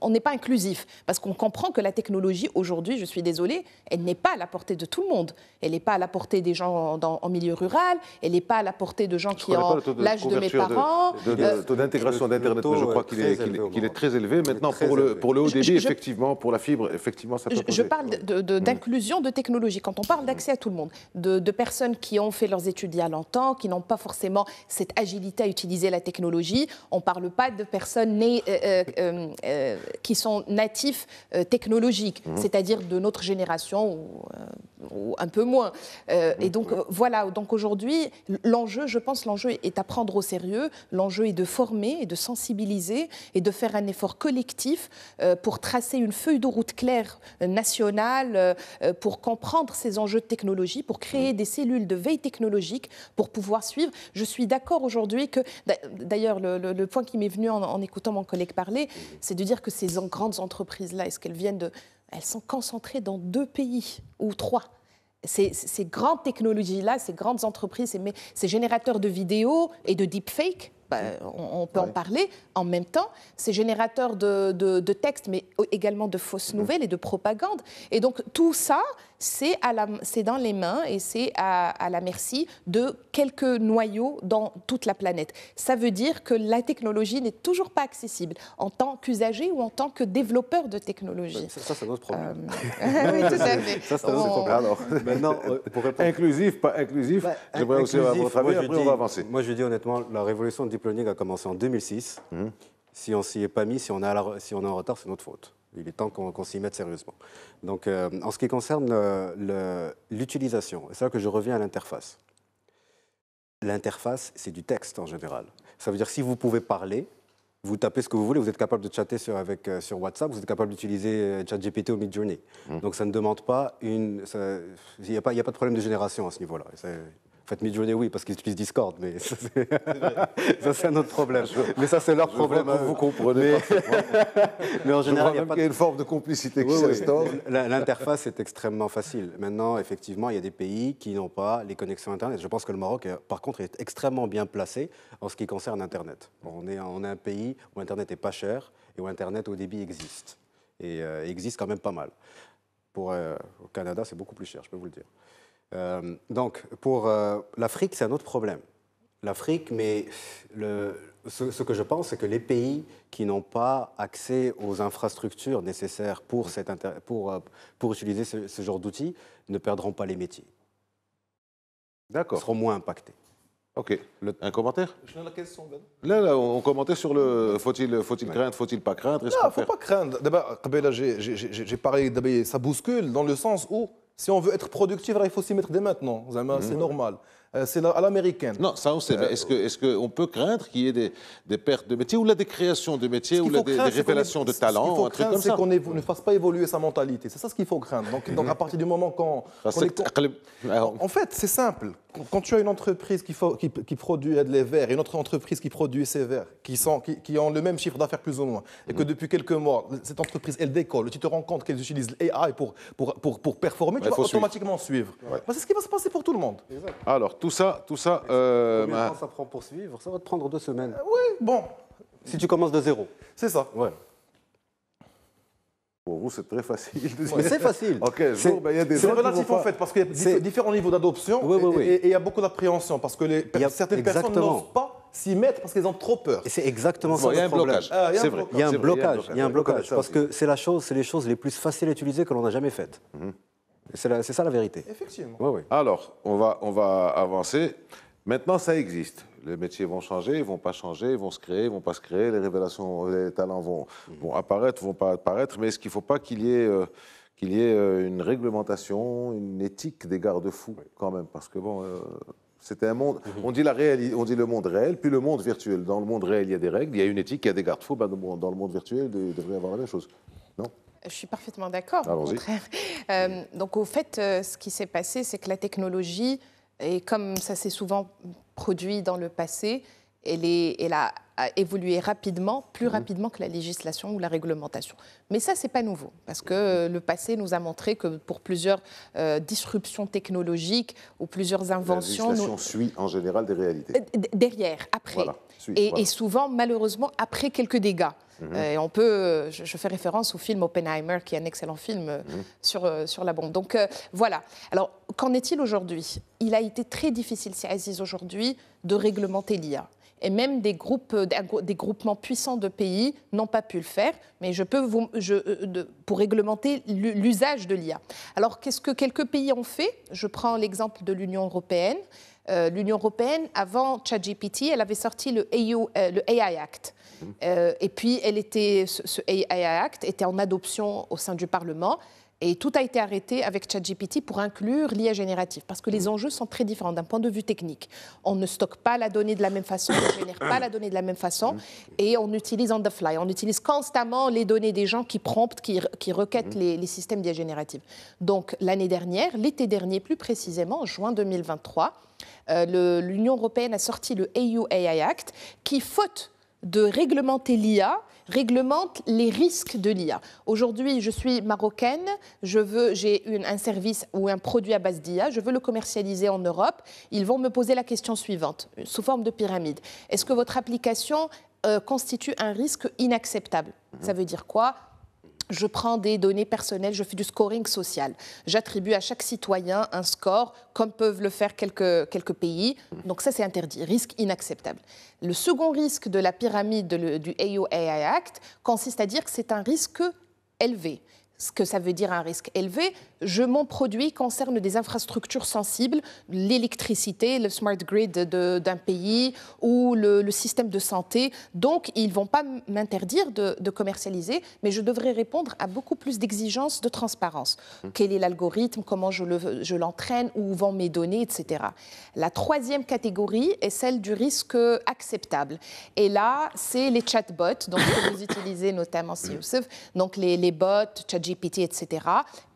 on n'est pas inclusif parce qu'on comprend que la technologie aujourd'hui, je suis désolée, elle n'est pas à la portée de tout le monde. Elle n'est pas à la portée des gens en, milieu rural. Elle n'est pas à la portée de gens qui ont l'âge de, mes parents. le euh, taux d'intégration d'Internet, je crois qu'il est, très élevé. Maintenant, pour, Le, pour, Le, haut débit, effectivement, pour la fibre, effectivement, ça peut Je, je parle d'inclusion de technologie. Quand on parle d'accès à tout le monde, de, personnes qui ont fait leurs études il y a longtemps, qui n'ont pas forcément cette agilité à utiliser la technologie, on ne parle pas de personnes nées, euh, euh, euh, qui sont natifs euh, technologiques, mhm. c'est-à-dire de notre génération ou, un peu moins. et donc voilà, donc aujourd'hui, l'enjeu, je pense, l'enjeu est à prendre au sérieux, l'enjeu est de former et de sensibiliser et de faire un effort collectif pour tracer une feuille de route claire nationale, pour comprendre ces enjeux de technologie, pour créer des cellules de veille technologique, pour pouvoir suivre. Je suis d'accord aujourd'hui que, d'ailleurs, le, point qui m'est venu en écoutant mon collègue parler, Mmh. c'est de dire que ces grandes entreprises-là, est-ce qu'elles viennent de... Elles sont concentrées dans deux pays ou trois. Ces, grandes technologies-là, ces grandes entreprises, ces, générateurs de vidéos et de deepfakes, bah, mmh. on, peut en parler. En même temps, ces générateurs de textes, mais également de fausses mmh. nouvelles et de propagande. Et donc tout ça, c'est dans les mains et c'est à, la merci de quelques noyaux dans toute la planète. Ça veut dire que la technologie n'est toujours pas accessible en tant qu'usager ou en tant que développeur de technologie. Ça, ça c'est notre problème. Euh, oui, tout à fait. Ça, c'est notre problème. Alors, euh, Inclusif, pas inclusif, j'aimerais aussi avoir on va avancer. Moi, je dis honnêtement, la révolution learning a commencé en 2006. Hum. Si on s'y est pas mis, si on, si on est en retard, c'est notre faute. Il est temps qu'on s'y mette sérieusement. Donc, euh, en ce qui concerne l'utilisation, c'est là que je reviens à l'interface. L'interface, c'est du texte en général. Ça veut dire si vous pouvez parler, vous tapez ce que vous voulez, vous êtes capable de chatter sur, avec, euh, sur WhatsApp, vous êtes capable d'utiliser euh, ChatGPT ou Midjourney. Mmh. Donc ça ne demande pas une. Il n'y a, a, pas de problème de génération à ce niveau-là. En fait, journée oui, parce qu'ils utilisent Discord, mais ça, c'est un autre problème. mais ça, c'est leur problème. vous comprenez. Mais, en général, il y a pas une forme de complicité qui L'interface est extrêmement facile. Maintenant, effectivement, il y a des pays qui n'ont pas les connexions Internet. Je pense que le Maroc, euh, par contre, est extrêmement bien placé en ce qui concerne Internet. on, est, un pays où Internet est pas cher et où Internet au débit existe. Et euh, existe quand même pas mal. Pour, euh, au Canada, c'est beaucoup plus cher, je peux vous le dire. Euh, donc, pour euh, l'Afrique, c'est un autre problème. L'Afrique, mais le, ce, que je pense, c'est que les pays qui n'ont pas accès aux infrastructures nécessaires pour, cette euh, pour, utiliser ce, genre d'outils ne perdront pas les métiers. D'accord. seront moins impactés. Ok. Un commentaire ben. Là, on commentait sur le faut-il faut craindre, faut-il pas craindre Non, il faut pas craindre. D'abord, j'ai parlé, ça bouscule dans le sens où si on veut être productif, il faut s'y mettre dès maintenant. C'est mhm. normal. Euh, c'est à l'américaine. Non, ça aussi. sait. Est-ce qu'on peut craindre qu'il y ait des, des, pertes de métiers ou là des créations de métiers ou là des, révélations de talents Ce qu'il faut craindre, c'est qu'on ne fasse pas évoluer sa mentalité. C'est ça ce qu'il faut craindre. Donc, donc, à partir du moment quand... En fait, c'est simple. Quand tu as une entreprise qui, qui, produit les verts et une autre entreprise qui produit ces verres qui, sont, qui, ont le même chiffre d'affaires plus ou moins, et que mm-hmm. depuis quelques mois, cette entreprise, elle décolle, tu te rends compte qu'elle utilise l'AI pour, pour, pour, pour, performer, tu vas automatiquement suivre. Bah, c'est ce qui va se passer pour tout le monde. Exact. Alors, tout ça, tout ça. Euh, ça prend pour suivre Ça va te prendre deux semaines. Euh, oui, bon. Si tu commences de zéro. C'est ça. Ouais. Pour vous, c'est très facile. Mais c'est facile. Ok. c'est ben, relatif en fait, parce qu'il y a différents niveaux d'adoption oui, oui, oui. et il y a beaucoup d'appréhension, parce que certaines exactement. personnes n'osent pas s'y mettre parce qu'elles ont trop peur. Et C'est exactement ça. Il y a un blocage. Ah, c'est vrai. Il y a un blocage. Il y a un blocage. Parce que c'est la chose, c'est les choses les plus faciles à utiliser que l'on n'a jamais faites. Mhm. C'est ça la vérité. Effectivement. Alors, on va, on va avancer. Maintenant, ça existe. Les métiers vont changer, ils vont pas changer, ils vont se créer, ils vont pas se créer. Les révélations, les talents vont, mhm. apparaître, vont pas apparaître. Mais est-ce qu'il ne faut pas qu'il y ait euh, qu'il y ait euh, une réglementation, une éthique des garde-fous quand même, parce que bon, euh, c'était un monde. Mhm. On dit la on dit le monde réel, puis le monde virtuel. Dans le monde réel, il y a des règles, il y a une éthique, il y a des garde-fous. Ben, dans le monde virtuel, il devrait y avoir la même chose. Je suis parfaitement d'accord. Euh, donc au fait, euh, ce qui s'est passé, c'est que la technologie, et comme ça s'est souvent produit dans le passé, elle, est, a, évolué rapidement, plus mhm. rapidement que la législation ou la réglementation. Mais ça, c'est pas nouveau, parce que euh, le passé nous a montré que pour plusieurs euh, disruptions technologiques ou plusieurs inventions... La législation nous... suit en général des réalités. derrière, après. et souvent, malheureusement, après quelques dégâts. Mhm. Euh, on peut, euh, je, fais référence au film Oppenheimer, qui est un excellent film euh, mhm. sur, sur la bombe. Donc voilà. Alors, qu'en est-il aujourd'hui Il a été très difficile, si Aziz aujourd'hui, de réglementer l'IA et même des, groupes, des groupements puissants de pays n'ont pas pu le faire, mais je peux vous, pour réglementer l'usage de l'IA. Alors qu'est-ce que quelques pays ont fait Je prends l'exemple de l'Union européenne. L'Union européenne, avant ChatGPT, elle avait sorti le, le AI Act Mhm. Euh, et puis, elle était, ce, AI Act était en adoption au sein du Parlement. Et tout a été arrêté avec ChatGPT pour inclure l'IA générative, parce que les mhm. enjeux sont très différents d'un point de vue technique. On ne stocke pas la donnée de la même façon, on ne génère pas la donnée de la même façon, mhm. et on utilise on the fly, on utilise constamment les données des gens qui promptent, qui, requêtent les, systèmes d'IA générative. Donc l'année dernière, l'été dernier plus précisément, juin 2023, euh, l'Union européenne a sorti le EU AI Act, qui, faute de réglementer l'IA réglemente les risques de l'IA. Aujourd'hui, je suis marocaine, je veux, j'ai un service ou un produit à base d'IA, je veux le commercialiser en Europe. Ils vont me poser la question suivante, sous forme de pyramide. Est-ce que votre application euh, constitue un risque inacceptable Ça veut dire quoi je prends des données personnelles, je fais du scoring social. J'attribue à chaque citoyen un score, comme peuvent le faire quelques, pays. Donc ça, c'est interdit, risque inacceptable. Le second risque de la pyramide du AOAI Act consiste à dire que c'est un risque élevé ce que ça veut dire un risque élevé. Je mon produit concerne des infrastructures sensibles, l'électricité, le smart grid d'un pays ou le, système de santé. Donc, ils ne vont pas m'interdire de, commercialiser, mais je devrais répondre à beaucoup plus d'exigences de transparence. Hmm. Quel est l'algorithme, comment je l'entraîne, où vont mes données, etc. La troisième catégorie est celle du risque acceptable. Et là, c'est les chatbots, donc que vous utilisez notamment, si savez, donc les, les bots, chat GPT, etc.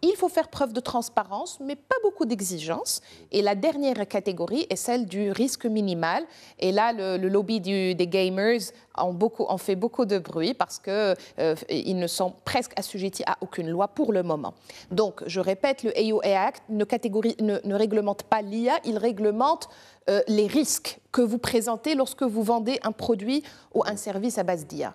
Il faut faire preuve de transparence, mais pas beaucoup d'exigences. Et la dernière catégorie est celle du risque minimal. Et là, le, lobby des gamers en fait beaucoup de bruit parce qu'ils euh, ne sont presque assujettis à aucune loi pour le moment. Donc, je répète, le AOA Act ne, réglemente pas l'IA, il réglemente euh, les risques que vous présentez lorsque vous vendez un produit ou un service à base d'IA.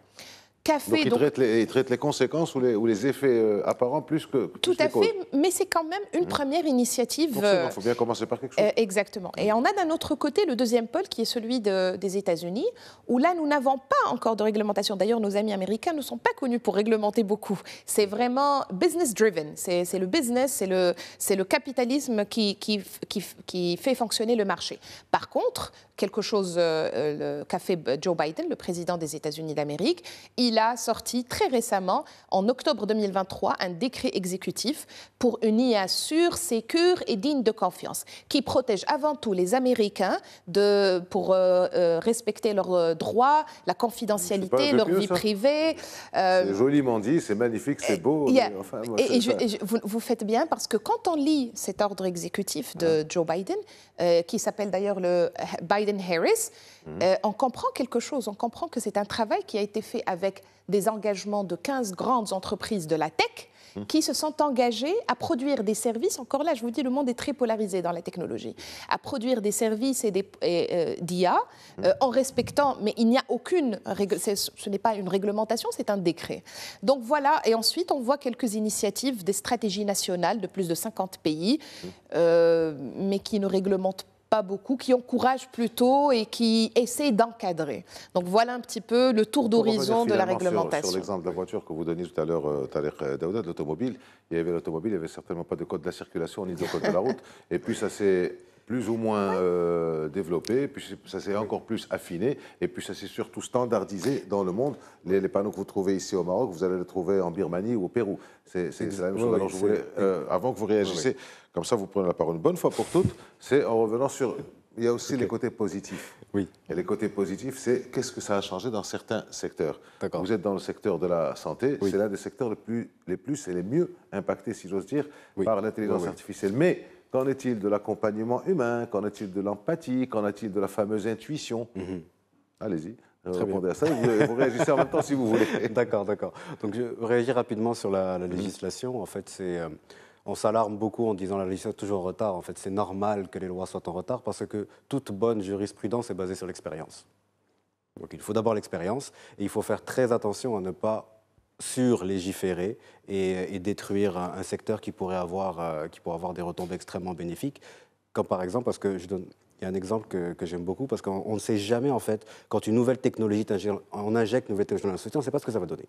Donc, il, Traite les, les, conséquences ou les, effets euh, apparents plus que. Tout à fait, mais c'est quand même une mmh. première initiative. Il euh, faut bien commencer par quelque euh, chose. exactement. Et on a d'un autre côté le deuxième pôle qui est celui des États-Unis, où là, nous n'avons pas encore de réglementation. D'ailleurs, nos amis américains ne sont pas connus pour réglementer beaucoup. C'est vraiment business-driven. C'est le business, c'est le, le capitalisme qui, qui, qui, qui fait fonctionner le marché. Par contre, quelque chose euh, euh, le qu'a fait Joe Biden, le président des États-Unis d'Amérique. Il a sorti très récemment, en octobre 2023, un décret exécutif pour une IA sûre, sécure et digne de confiance, qui protège avant tout les Américains de, pour euh, respecter leurs droits, la confidentialité, leur vie privée. c'est joliment dit, c'est magnifique, c'est beau. et, vous, faites bien parce que quand on lit cet ordre exécutif de Joe Biden, qui s'appelle d'ailleurs le Biden harris mhm. euh, on comprend quelque chose. On comprend que c'est un travail qui a été fait avec des engagements de 15 grandes entreprises de la tech mhm. qui se sont engagées à produire des services, encore là je vous dis le monde est très polarisé dans la technologie, à produire des services et euh, d'IA mhm. euh, en respectant, mais il n'y a aucune, ce n'est pas une réglementation, c'est un décret. Donc voilà, et ensuite on voit quelques initiatives, des stratégies nationales de plus de 50 pays, mais qui ne réglementent pas pas beaucoup, qui encouragent plutôt et qui essaient d'encadrer. Donc voilà un petit peu le tour d'horizon de la réglementation. Sur, l'exemple de la voiture que vous donniez tout à l'heure, euh, euh, Daouda, de l'automobile, il y avait l'automobile, il n'y avait certainement pas de code de la circulation ni de code de la route. Et puis ça s'est plus ou moins euh, développé, puis ça s'est encore plus affiné, et puis ça s'est surtout standardisé dans le monde. Les, panneaux que vous trouvez ici au Maroc, vous allez les trouver en Birmanie ou au Pérou. C'est la même chose. Alors, je voulais, euh, avant que vous réagissiez, comme ça vous prenez la parole une bonne fois pour toutes, c'est en revenant sur il y a aussi les côtés positifs. Oui. Et les côtés positifs, c'est qu'est-ce que ça a changé dans certains secteurs. Vous êtes dans le secteur de la santé, c'est l'un des secteurs les plus, les plus et les mieux impactés, si j'ose dire, par l'intelligence artificielle. Mais Qu'en est-il de l'accompagnement humain Qu'en est-il de l'empathie Qu'en est-il de la fameuse intuition mm-hmm. Allez-y. Euh, répondez à ça, vous, réagissez en même temps si vous voulez. D'accord, d'accord. Donc, je réagis rapidement sur la, mm-hmm. législation. En fait, c'est. Euh, on s'alarme beaucoup en disant la législation est toujours en retard. En fait, c'est normal que les lois soient en retard parce que toute bonne jurisprudence est basée sur l'expérience. Donc il faut d'abord l'expérience et il faut faire très attention à ne pas sur-légiférer et détruire un, secteur qui pourrait, avoir, euh, qui pourrait avoir des retombées extrêmement bénéfiques. Comme par exemple, parce que je donne, il y a un exemple que, que j'aime beaucoup, parce qu'on ne sait jamais, en fait, quand une nouvelle technologie, on injecte une nouvelle technologie dans la société, on ne sait pas ce que ça va donner.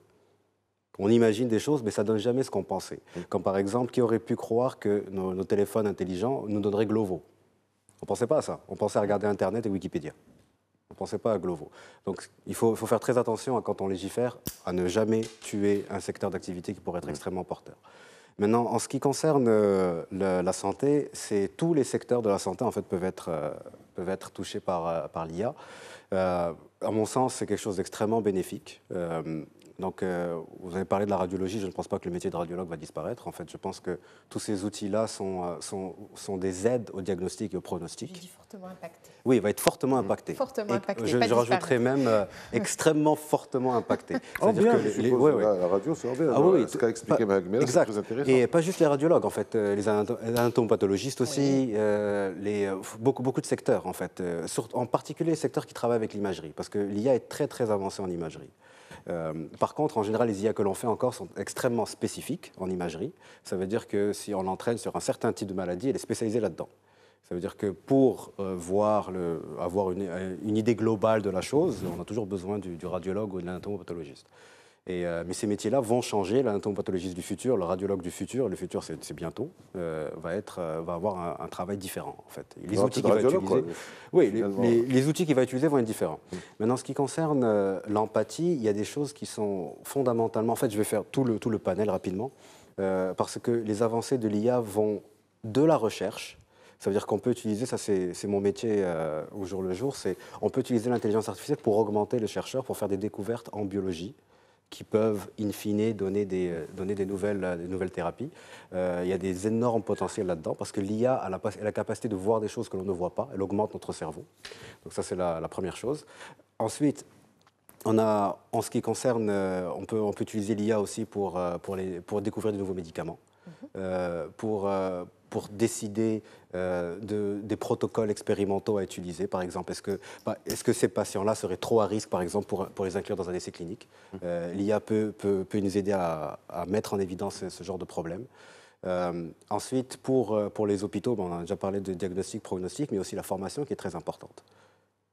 On imagine des choses, mais ça ne donne jamais ce qu'on pensait. Mm. Comme par exemple, qui aurait pu croire que nos, nos téléphones intelligents nous donneraient Glovo On ne pensait pas à ça. On pensait à regarder Internet et Wikipédia. On ne pensait pas à Glovo. Donc il faut, faire très attention à, quand on légifère à ne jamais tuer un secteur d'activité qui pourrait être mm. extrêmement porteur. Maintenant, en ce qui concerne euh, la santé, c'est tous les secteurs de la santé en fait peuvent être euh, peuvent être touchés par euh, par l'IA. à mon sens, c'est quelque chose d'extrêmement bénéfique. Donc, euh, vous avez parlé de la radiologie. Je ne pense pas que le métier de radiologue va disparaître. En fait, je pense que tous ces outils-là sont, euh, des aides au diagnostic et au pronostic. Il être fortement impacté. Oui, il va être fortement impacté. Fortement impacté. Je, je rajouterais même euh, extrêmement fortement impacté. Ah, à bien, que la radio, c'est bien. Ah, oui, ce qu'a expliqué c'est très intéressant. Et pas juste les radiologues, en fait, les anatomopathologistes aussi, beaucoup, beaucoup de secteurs, en fait. en particulier les secteurs qui travaillent avec l'imagerie, parce que l'IA est très, très avancée en imagerie. Euh, par contre, en général, les IA que l'on fait encore sont extrêmement spécifiques en imagerie. Ça veut dire que si on l'entraîne sur un certain type de maladie, elle est spécialisée là-dedans. Ça veut dire que pour euh, avoir euh, une, idée globale de la chose, on a toujours besoin du, du radiologue ou de l'anatomopathologiste. Euh, mais ces métiers-là vont changer. L'anatomopathologiste du futur, le radiologue du futur, le futur c'est bientôt, euh, euh, va, avoir un, travail différent en fait. Les outils qu'il va utiliser, oui, les, outils qu'il va utiliser vont être différents. Mm. Maintenant, ce qui concerne l'empathie, il y a des choses qui sont fondamentalement. En fait, je vais faire tout le, panel rapidement parce que les avancées de l'IA vont de la recherche. Ça veut dire qu'on peut utiliser, ça c'est mon métier au jour le jour, on peut utiliser l'intelligence artificielle pour augmenter les chercheurs, pour faire des découvertes en biologie, qui peuvent, in fine, donner des, euh, donner des, nouvelles, euh, des nouvelles thérapies. Euh, il y a des énormes potentiels là-dedans, parce que l'IA a la, capacité de voir des choses que l'on ne voit pas, elle augmente notre cerveau. Donc ça, c'est la, première chose. Ensuite, on a, en ce qui concerne, on peut, on peut utiliser l'IA aussi pour, pour, les, pour découvrir de nouveaux médicaments. Mhm. pour, pour décider euh, de, des protocoles expérimentaux à utiliser, par exemple Est-ce que, bah, que ces patients-là seraient trop à risque, par exemple, pour, les inclure dans un essai clinique mmh. euh, L'IA peut, peut, nous aider à, mettre en évidence ce, genre de problème. Euh, ensuite, pour, pour les hôpitaux, on a déjà parlé de diagnostic, prognostic, mais aussi la formation qui est très importante.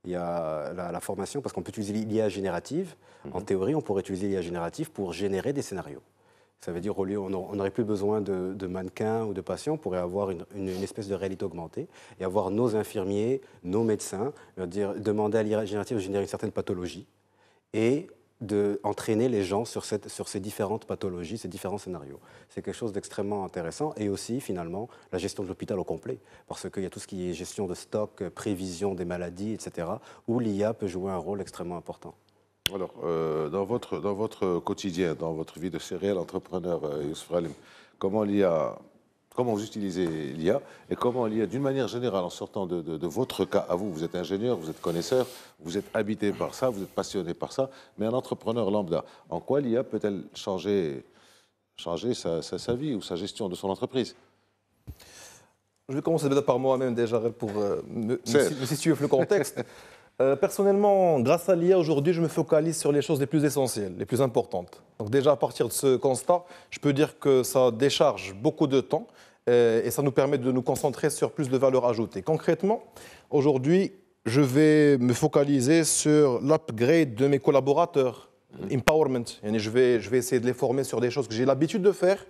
Il y a la, formation, parce qu'on peut utiliser l'IA générative. En mmh. théorie, on pourrait utiliser l'IA générative pour générer des scénarios. Ça veut dire, au lieu, on n'aurait plus besoin de, mannequins ou de patients, on pourrait avoir une, espèce de réalité augmentée et avoir nos infirmiers, nos médecins, demander à l'IA générative de générer une certaine pathologie et d'entraîner les gens sur, sur ces différentes pathologies, ces différents scénarios. C'est quelque chose d'extrêmement intéressant et aussi finalement la gestion de l'hôpital au complet, parce qu'il y a tout ce qui est gestion de stock, prévision des maladies, etc., où l'IA peut jouer un rôle extrêmement important. Alors, euh, dans, votre, dans votre quotidien, dans votre vie de céréal entrepreneur, euh, Youssef comment comment vous utilisez l'IA et comment l'IA, d'une manière générale, en sortant de, de, votre cas à vous, vous êtes ingénieur, vous êtes connaisseur, vous êtes habité par ça, vous êtes passionné par ça, mais un entrepreneur lambda, en quoi l'IA peut-elle changer, changer sa, sa, vie ou sa gestion de son entreprise je vais commencer par moi-même déjà pour euh, me, me, situer le contexte. Euh, personnellement, grâce à l'IA, aujourd'hui, je me focalise sur les choses les plus essentielles, les plus importantes. Donc déjà, à partir de ce constat, je peux dire que ça décharge beaucoup de temps euh, et, ça nous permet de nous concentrer sur plus de valeur ajoutée. Concrètement, aujourd'hui, je vais me focaliser sur l'upgrade de mes collaborateurs, mhm. empowerment. Je vais, je vais essayer de les former sur des choses que j'ai l'habitude de faire,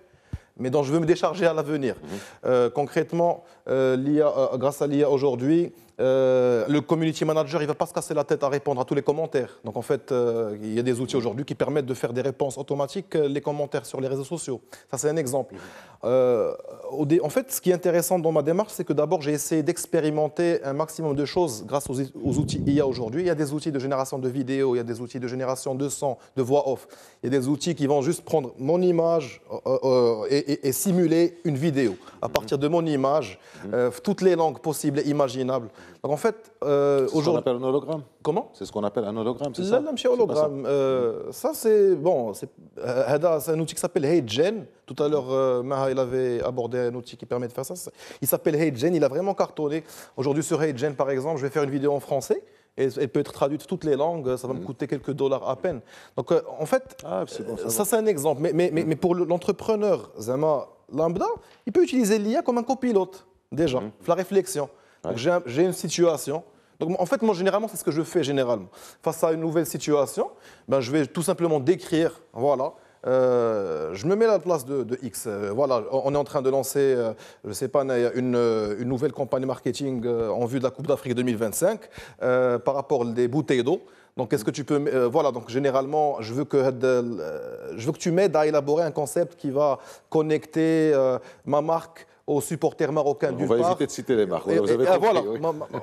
mais dont je veux me décharger à l'avenir. Mhm. Euh, concrètement, grâce à l'IA aujourd'hui, euh, le community manager, il ne va pas se casser la tête à répondre à tous les commentaires. Donc en fait, euh, il y a des outils aujourd'hui qui permettent de faire des réponses automatiques, euh, les commentaires sur les réseaux sociaux. Ça, c'est un exemple. en fait, ce qui est intéressant dans ma démarche, c'est que d'abord, j'ai essayé d'expérimenter un maximum de choses grâce aux, outils IA aujourd'hui. Il y a des outils de génération de vidéos, il y a des outils de génération de son, de voix off. Il y a des outils qui vont juste prendre mon image et, et, simuler une vidéo. À partir de mon image, mmh. toutes les langues possibles et imaginables. Donc en fait, aujourd'hui. C'est ce qu'on appelle un hologramme Comment C'est ce qu'on appelle un hologramme, c'est ça hologramme. Euh, ça, c'est. Bon, euh, c'est un outil qui s'appelle HeyGen. Tout à l'heure, euh, Maha, il avait abordé un outil qui permet de faire ça. Il s'appelle HeyGen, il a vraiment cartonné. Aujourd'hui, sur HeyGen, par exemple, je vais faire une vidéo en français et elle peut être traduite toutes les langues, ça va me mm. coûter quelques dollars à peine. Donc en fait, ah, ça, c'est un exemple. Mais, pour l'entrepreneur Zama Lambda, il peut utiliser l'IA comme un copilote déjà, mmh. la réflexion j'ai, une situation. Donc en fait, moi, généralement, c'est ce que je fais généralement. Face à une nouvelle situation, ben, je vais tout simplement décrire, voilà, euh, je me mets à la place de, X. Euh, voilà, on est en train de lancer, euh, je sais pas, une, nouvelle campagne marketing en vue de la Coupe d'Afrique 2025 par rapport des bouteilles d'eau. Donc, est-ce que tu peux. voilà, donc généralement, je veux, que, je veux que tu m'aides à élaborer un concept qui va connecter ma marque aux supporters marocains d'une part. On va de citer les marques. voilà,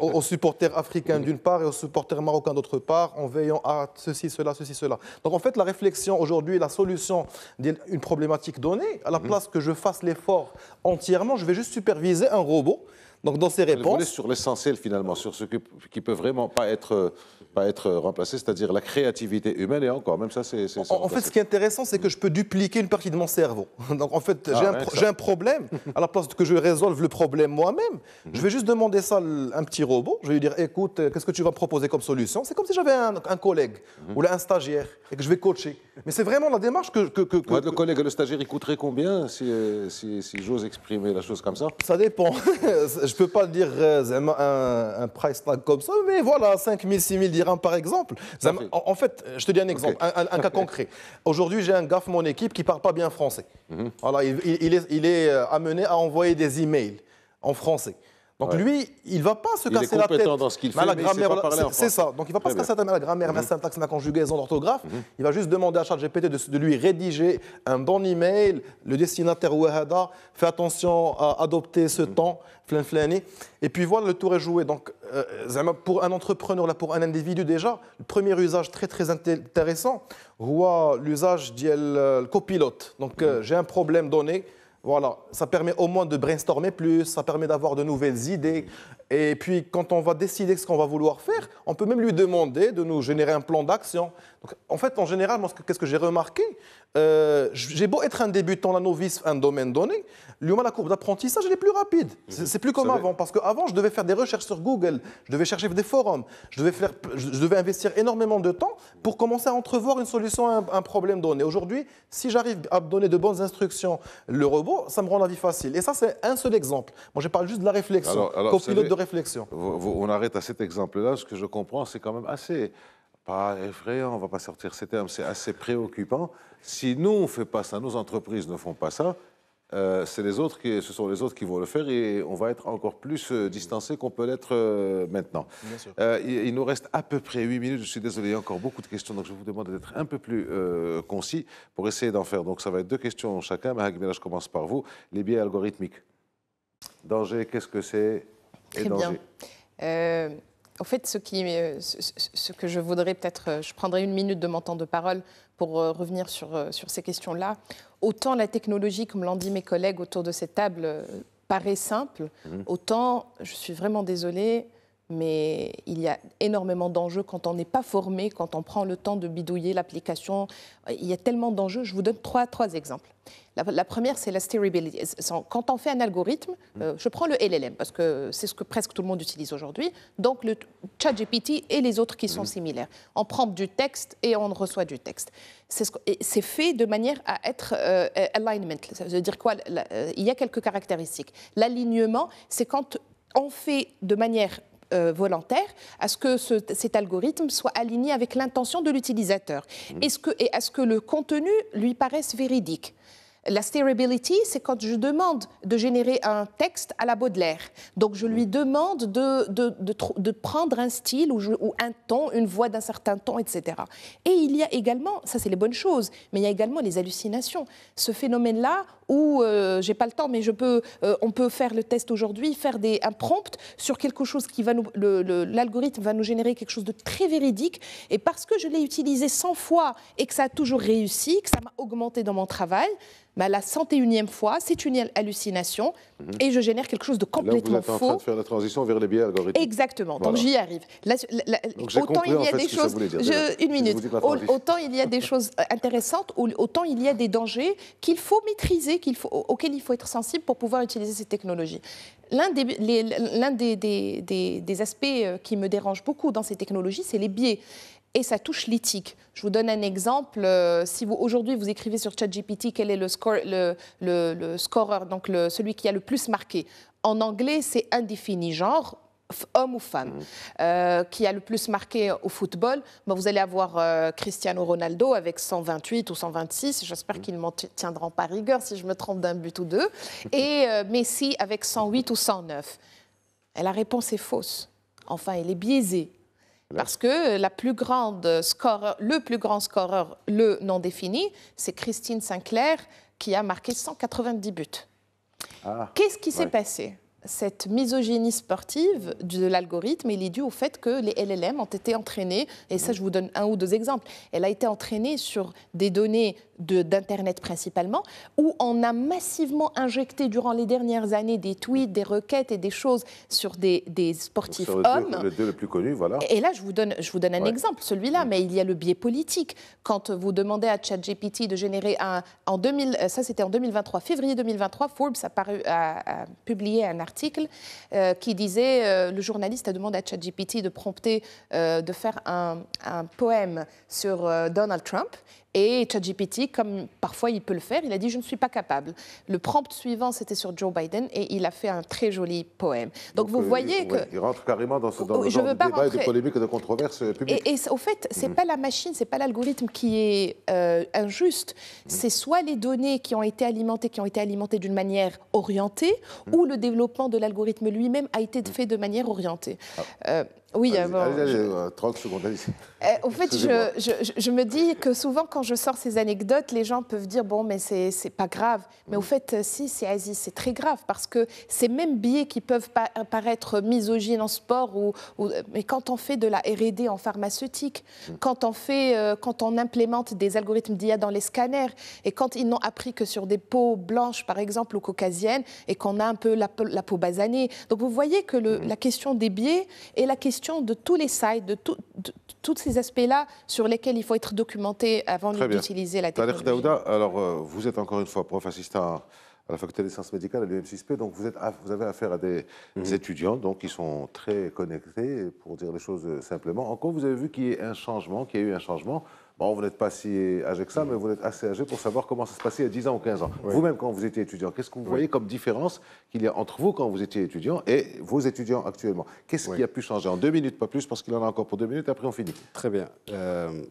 aux supporters africains d'une part et aux supporters marocains d'autre part, en veillant à ceci, cela, ceci, cela. Donc en fait, la réflexion aujourd'hui, la solution d'une problématique donnée, à la mhm. place que je fasse l'effort entièrement, je vais juste superviser un robot donc dans ces réponses... on sur l'essentiel finalement, sur ce qui ne peut vraiment pas être, euh, pas être euh, remplacé, c'est-à-dire la créativité humaine et encore, même ça c'est... En, en fait, ce qui est intéressant, c'est que je peux dupliquer une partie de mon cerveau. Donc en fait, j'ai ah un, un, problème, à la place que je résolve le problème moi-même, mhm. je vais juste demander ça à un petit robot, je vais lui dire, écoute, euh, qu'est-ce que tu vas me proposer comme solution C'est comme si j'avais un, collègue mhm. ou un stagiaire et que je vais coacher. Mais c'est vraiment la démarche que... que, que, que... le collègue et le stagiaire, il coûterait combien si, si, si j'ose exprimer la chose comme ça Ça dépend. je ne peux pas dire euh, un, un, price tag comme ça, mais voilà, 5 000, 6 000 dirhams par exemple. En, fait, je te dis un exemple, un, cas concret. Aujourd'hui, j'ai un gaffe, mon équipe qui ne parle pas bien français. Mhm. Voilà, il, est, euh, amené à envoyer des emails en français. Donc lui, il va pas se casser la tête. dans ce qu'il fait, c'est ça. Donc il va pas se casser la tête à la grammaire, la mhm. syntaxe, la conjugaison, l'orthographe. Mhm. Il va juste demander à ChatGPT de, de lui rédiger un bon email, le destinataire Wahada, fait attention à adopter ce mhm. temps, flan Et puis voilà, le tour est joué. Donc euh, pour un entrepreneur, là, pour un individu déjà, le premier usage très très intéressant, l'usage du euh, copilote. Donc euh, j'ai un problème donné. Voilà, ça permet au moins de brainstormer plus, ça permet d'avoir de nouvelles idées. Et puis, quand on va décider ce qu'on va vouloir faire, on peut même lui demander de nous générer un plan d'action. en fait, en général, qu'est-ce que j'ai remarqué euh, J'ai beau être un débutant, un novice, un domaine donné, lui, la courbe d'apprentissage, elle est plus rapide. C'est mhm. plus comme avant, parce qu'avant, je devais faire des recherches sur Google, je devais chercher des forums, je devais, faire, je devais investir énormément de temps pour commencer à entrevoir une solution à un, problème donné. Aujourd'hui, si j'arrive à donner de bonnes instructions, le robot, ça me rend la vie facile. Et ça, c'est un seul exemple. Moi, je parle juste de la réflexion, Copilote de on arrête à cet exemple-là. Ce que je comprends, c'est quand même assez, pas effrayant, on ne va pas sortir ces termes, c'est assez préoccupant. Si nous, on ne fait pas ça, nos entreprises ne font pas ça, euh, c'est les autres qui, ce sont les autres qui vont le faire et on va être encore plus euh, distancé qu'on peut l'être euh, maintenant. il, nous reste à peu près 8 minutes. Je suis désolé, il y a encore beaucoup de questions, donc je vous demande d'être un peu plus concis pour essayer d'en faire. Donc ça va être deux questions chacun. là, je commence par vous. Les biais algorithmiques. Danger, qu'est-ce que c'est Très bien. en euh, fait, euh, ce, que je voudrais peut-être, euh, je prendrai une minute de mon temps de parole pour revenir sur, ces questions-là. Autant la technologie, comme l'ont dit mes collègues autour de cette table, paraît simple, mhm. autant, je suis vraiment désolée, mais il y a énormément d'enjeux quand on n'est pas formé, quand on prend le temps de bidouiller l'application. Il y a tellement d'enjeux. Je vous donne trois, trois exemples. La, première, c'est la steerability. Quand on fait un algorithme, mm. euh, je prends le LLM parce que c'est ce que presque tout le monde utilise aujourd'hui. Donc le ChatGPT et les autres qui sont mm. similaires. On prend du texte et on reçoit du texte. C'est fait de manière à être euh, alignment. Ça veut dire quoi euh, Il y a quelques caractéristiques. L'alignement, c'est quand on fait de manière euh, volontaire à ce que cet algorithme soit aligné avec l'intention de l'utilisateur mm. et à ce que le contenu lui paraisse véridique. La steerability, c'est quand je demande de générer un texte à la Baudelaire. Donc je lui mm. demande de, prendre un style ou, un ton, une voix d'un certain ton, etc. Et il y a également, ça c'est les bonnes choses, mais il y a également les hallucinations. Ce phénomène-là où je euh, j'ai pas le temps, mais je peux, euh, on peut faire le test aujourd'hui, faire des, un sur quelque chose qui va nous, l'algorithme va nous générer quelque chose de très véridique. Et parce que je l'ai utilisé 100 fois et que ça a toujours réussi, que ça m'a augmenté dans mon travail, bah, la 101e fois, c'est une hallucination mhm. et je génère quelque chose de complètement Là, vous êtes en train de faire la transition vers les biais algorithmiques. Exactement, donc j'y arrive. autant il y a des choses. une minute. Autant il y a des choses intéressantes, autant il y a des dangers qu'il faut maîtriser, auxquels il faut être sensible pour pouvoir utiliser ces technologies. L'un des, aspects euh, qui me dérange beaucoup dans ces technologies, c'est les biais. Et ça touche l'éthique. Je vous donne un exemple. Euh, si aujourd'hui vous écrivez sur ChatGPT quel est le, score, le, scorer, donc celui qui a le plus marqué, en anglais, c'est indéfini genre homme ou femme, mm. euh, qui a le plus marqué au football, ben, vous allez avoir euh, Cristiano Ronaldo avec 128 ou 126. J'espère qu'ils mm. qu'il ne m'en tiendra pas rigueur si je me trompe d'un but ou deux. Et euh, Messi avec 108 ou 109. la réponse est fausse. Enfin, elle est biaisée. Parce que la plus grande score, le plus grand scoreur, le non défini, c'est Christine Sinclair qui a marqué 190 buts. Ah, Qu'est-ce qui s'est passé cette misogynie sportive de l'algorithme, il est dû au fait que les LLM ont été entraînés, et ça mm. je vous donne un ou deux exemples, elle a été entraînée sur des données d'Internet principalement, où on a massivement injecté durant les dernières années des tweets, des requêtes et des choses sur des, des sportifs hommes. Deux, deux les plus connus, voilà. Et là, je vous donne, je vous donne un exemple, celui-là, mais il y a le biais politique. Quand vous demandez à ChatGPT de générer un. En 2000, euh, ça, c'était en 2023, février 2023, Forbes a, paru, a, publié un article euh, qui disait euh, le journaliste a demandé à ChatGPT de prompter, de faire un, un poème sur Donald Trump. Et ChatGPT, comme parfois il peut le faire, il a dit je ne suis pas capable. Le prompt suivant, c'était sur Joe Biden et il a fait un très joli poème. Donc, vous euh, voyez que... il rentre carrément dans ce de oh, débat de polémique et de controverse euh, publique. Et, au fait, ce n'est mhm. pas la machine, ce n'est pas l'algorithme qui est euh, injuste. Mhm. C'est soit les données qui ont été alimentées, qui ont été alimentées d'une manière orientée, mhm. ou le développement de l'algorithme lui-même a été fait de manière orientée. Ah. Oui, allez, 30 euh, secondes. Euh, au fait, je, me dis que souvent, quand je sors ces anecdotes, les gens peuvent dire Bon, mais c'est pas grave. Mais au mm. fait, euh, si, c'est Asie, c'est très grave parce que ces mêmes biais qui peuvent paraître misogynes en sport, ou, euh, mais quand on fait de la RD en pharmaceutique, mm. quand, on fait, quand on implémente des algorithmes d'IA dans les scanners, et quand ils n'ont appris que sur des peaux blanches, par exemple, ou caucasiennes, et qu'on a un peu la, peau basanée. Donc, vous voyez que mm. la question des biais et la question de tous les sites, de, tous ces aspects-là sur lesquels il faut être documenté avant d'utiliser la technologie. Daouda, alors euh, vous êtes encore une fois prof assistant à, la faculté des sciences médicales à l'UM6P, donc vous, avez affaire à des, mhm. étudiants donc, qui sont très connectés, pour dire les choses simplement. Encore, vous avez vu qu'il y a un changement, qu'il y a eu un changement Bon, vous n'êtes pas si âgé que ça, mais vous êtes assez âgé pour savoir comment ça se passait il y a 10 ans ou 15 ans. Vous-même, quand vous étiez étudiant, qu'est-ce que vous voyez comme différence qu'il y a entre vous quand vous étiez étudiant et vos étudiants actuellement Qu'est-ce qui a pu changer En deux minutes, pas plus, parce qu'il en a encore pour deux minutes, après on finit. Très bien. Euh,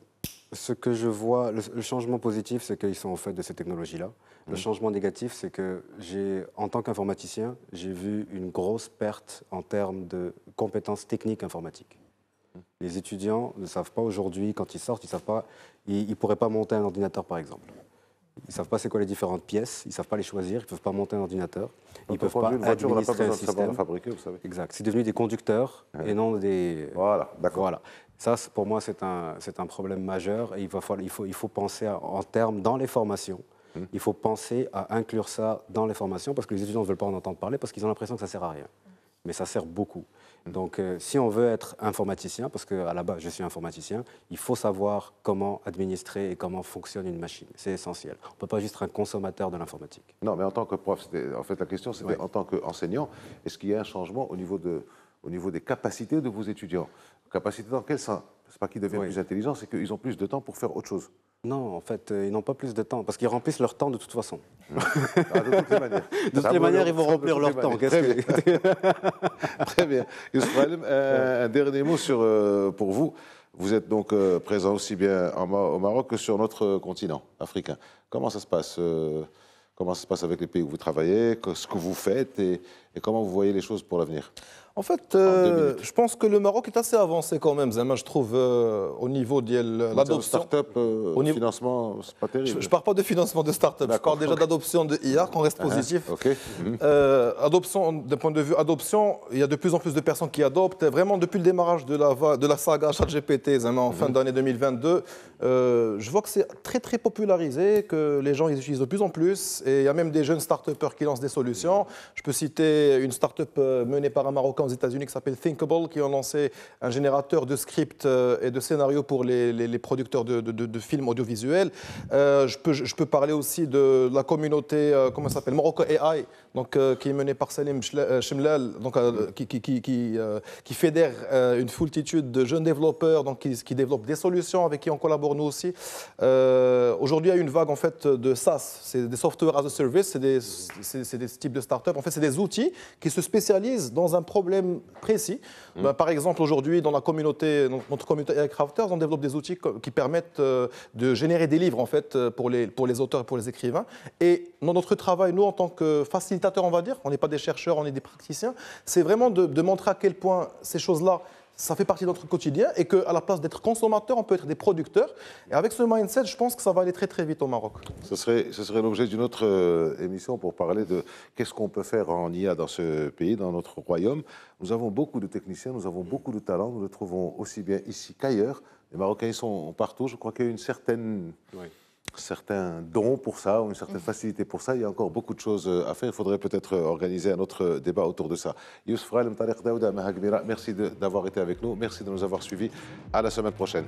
ce que je vois, le, changement positif, c'est qu'ils sont au fait de ces technologies-là. Le mmh. changement négatif, c'est que j'ai, en tant qu'informaticien, j'ai vu une grosse perte en termes de compétences techniques informatiques. Les étudiants ne savent pas aujourd'hui, quand ils sortent, ils savent pas, ils ne pourraient pas monter un ordinateur, par exemple. Ils ne savent pas c'est quoi les différentes pièces, ils ne savent pas les choisir, ils ne peuvent pas monter un ordinateur, ils ne peuvent pas administrer un système. fabriquer, Exact. C'est devenu des conducteurs et non des... Voilà, d'accord. Voilà. Ça, pour moi, c'est un, problème majeur et il, faut, penser en termes dans les formations. Hmm. Il faut penser à inclure ça dans les formations parce que les étudiants ne veulent pas en entendre parler parce qu'ils ont l'impression que ça ne sert à rien. Mais ça sert beaucoup. Donc, euh, si on veut être informaticien, parce qu'à la base, je suis informaticien, il faut savoir comment administrer et comment fonctionne une machine. C'est essentiel. On ne peut pas juste être un consommateur de l'informatique. Non, mais en tant que prof, en fait, la question, c'est en tant qu'enseignant, est-ce qu'il y a un changement au niveau, de, au niveau des capacités de vos étudiants Capacités dans quel sens n'est pas qu'ils deviennent plus intelligents, c'est qu'ils ont plus de temps pour faire autre chose. Non, en fait, euh, ils n'ont pas plus de temps, parce qu'ils remplissent leur temps de toute façon. Mmh. Ah, de toutes les manières. ils vont remplir leur temps. Très bien. Euh, un dernier mot euh, pour vous. Vous êtes donc présent aussi bien au Maroc que sur notre continent africain. Comment ça se passe Comment ça se passe avec les pays où vous travaillez Ce que vous faites et comment vous voyez les choses pour l'avenir en fait, euh, je pense que le Maroc est assez avancé quand même, je trouve, euh, au niveau de l'adoption. start-up, euh, au niveau... financement, c'est pas terrible. Je ne parle pas de financement de start-up, je parle déjà d'adoption de IA, qu'on reste ah, positif. Mhm. adoption, d'un point de vue adoption, il y a de plus en plus de personnes qui adoptent. Vraiment, depuis le démarrage de la, de la saga ChatGPT, en fin mhm. d'année 2022, je vois que c'est très, très popularisé, que les gens ils utilisent de plus en plus. Et il y a même des jeunes start-upers qui lancent des solutions. Je peux citer une start-up menée par un Marocain aux États-Unis qui s'appelle Thinkable, qui ont lancé un générateur de scripts euh, et de scénarios pour les, producteurs de, films audiovisuels. Euh, je, peux, je peux parler aussi de la communauté, euh, comment ça s'appelle, Morocco AI, donc, qui est menée par Salim Shemlal, donc, qui, qui, fédère une foultitude de jeunes développeurs donc, qui, développent des solutions avec qui on collabore nous aussi. Aujourd'hui, il y a une vague en fait, de SaaS, c'est des software as a service, c'est des, des, types de startups. En fait, c'est des outils qui se spécialisent dans un problème précis. Hmm. Bah, par exemple, aujourd'hui, dans la communauté, notre communauté on développe des outils qui permettent euh, de générer des livres, en fait, euh, pour les, pour les auteurs et pour les écrivains. Et dans notre travail, nous, en tant que facilitateurs, on va dire, on n'est pas des chercheurs, on est des praticiens, c'est vraiment de montrer à quel point ces choses-là ça fait partie de notre quotidien et qu'à la place d'être consommateur, on peut être des producteurs. Et avec ce mindset, je pense que ça va aller très très vite au Maroc. Ce serait, ce serait l'objet d'une autre euh, émission pour parler de qu'est-ce qu'on peut faire en IA dans ce pays, dans notre royaume. Nous avons beaucoup de techniciens, nous avons beaucoup de talents, nous le trouvons aussi bien ici qu'ailleurs. Les Marocains sont partout, je crois qu'il y a une certaine certains dons pour ça, ou une certaine mm. facilité pour ça. Il y a encore beaucoup de choses euh, à faire. Il faudrait peut-être euh, organiser un autre euh, débat autour de ça. Youssef Ralem, Tariq Daouda, merci d'avoir été avec nous. Merci de nous avoir suivis. À la semaine prochaine.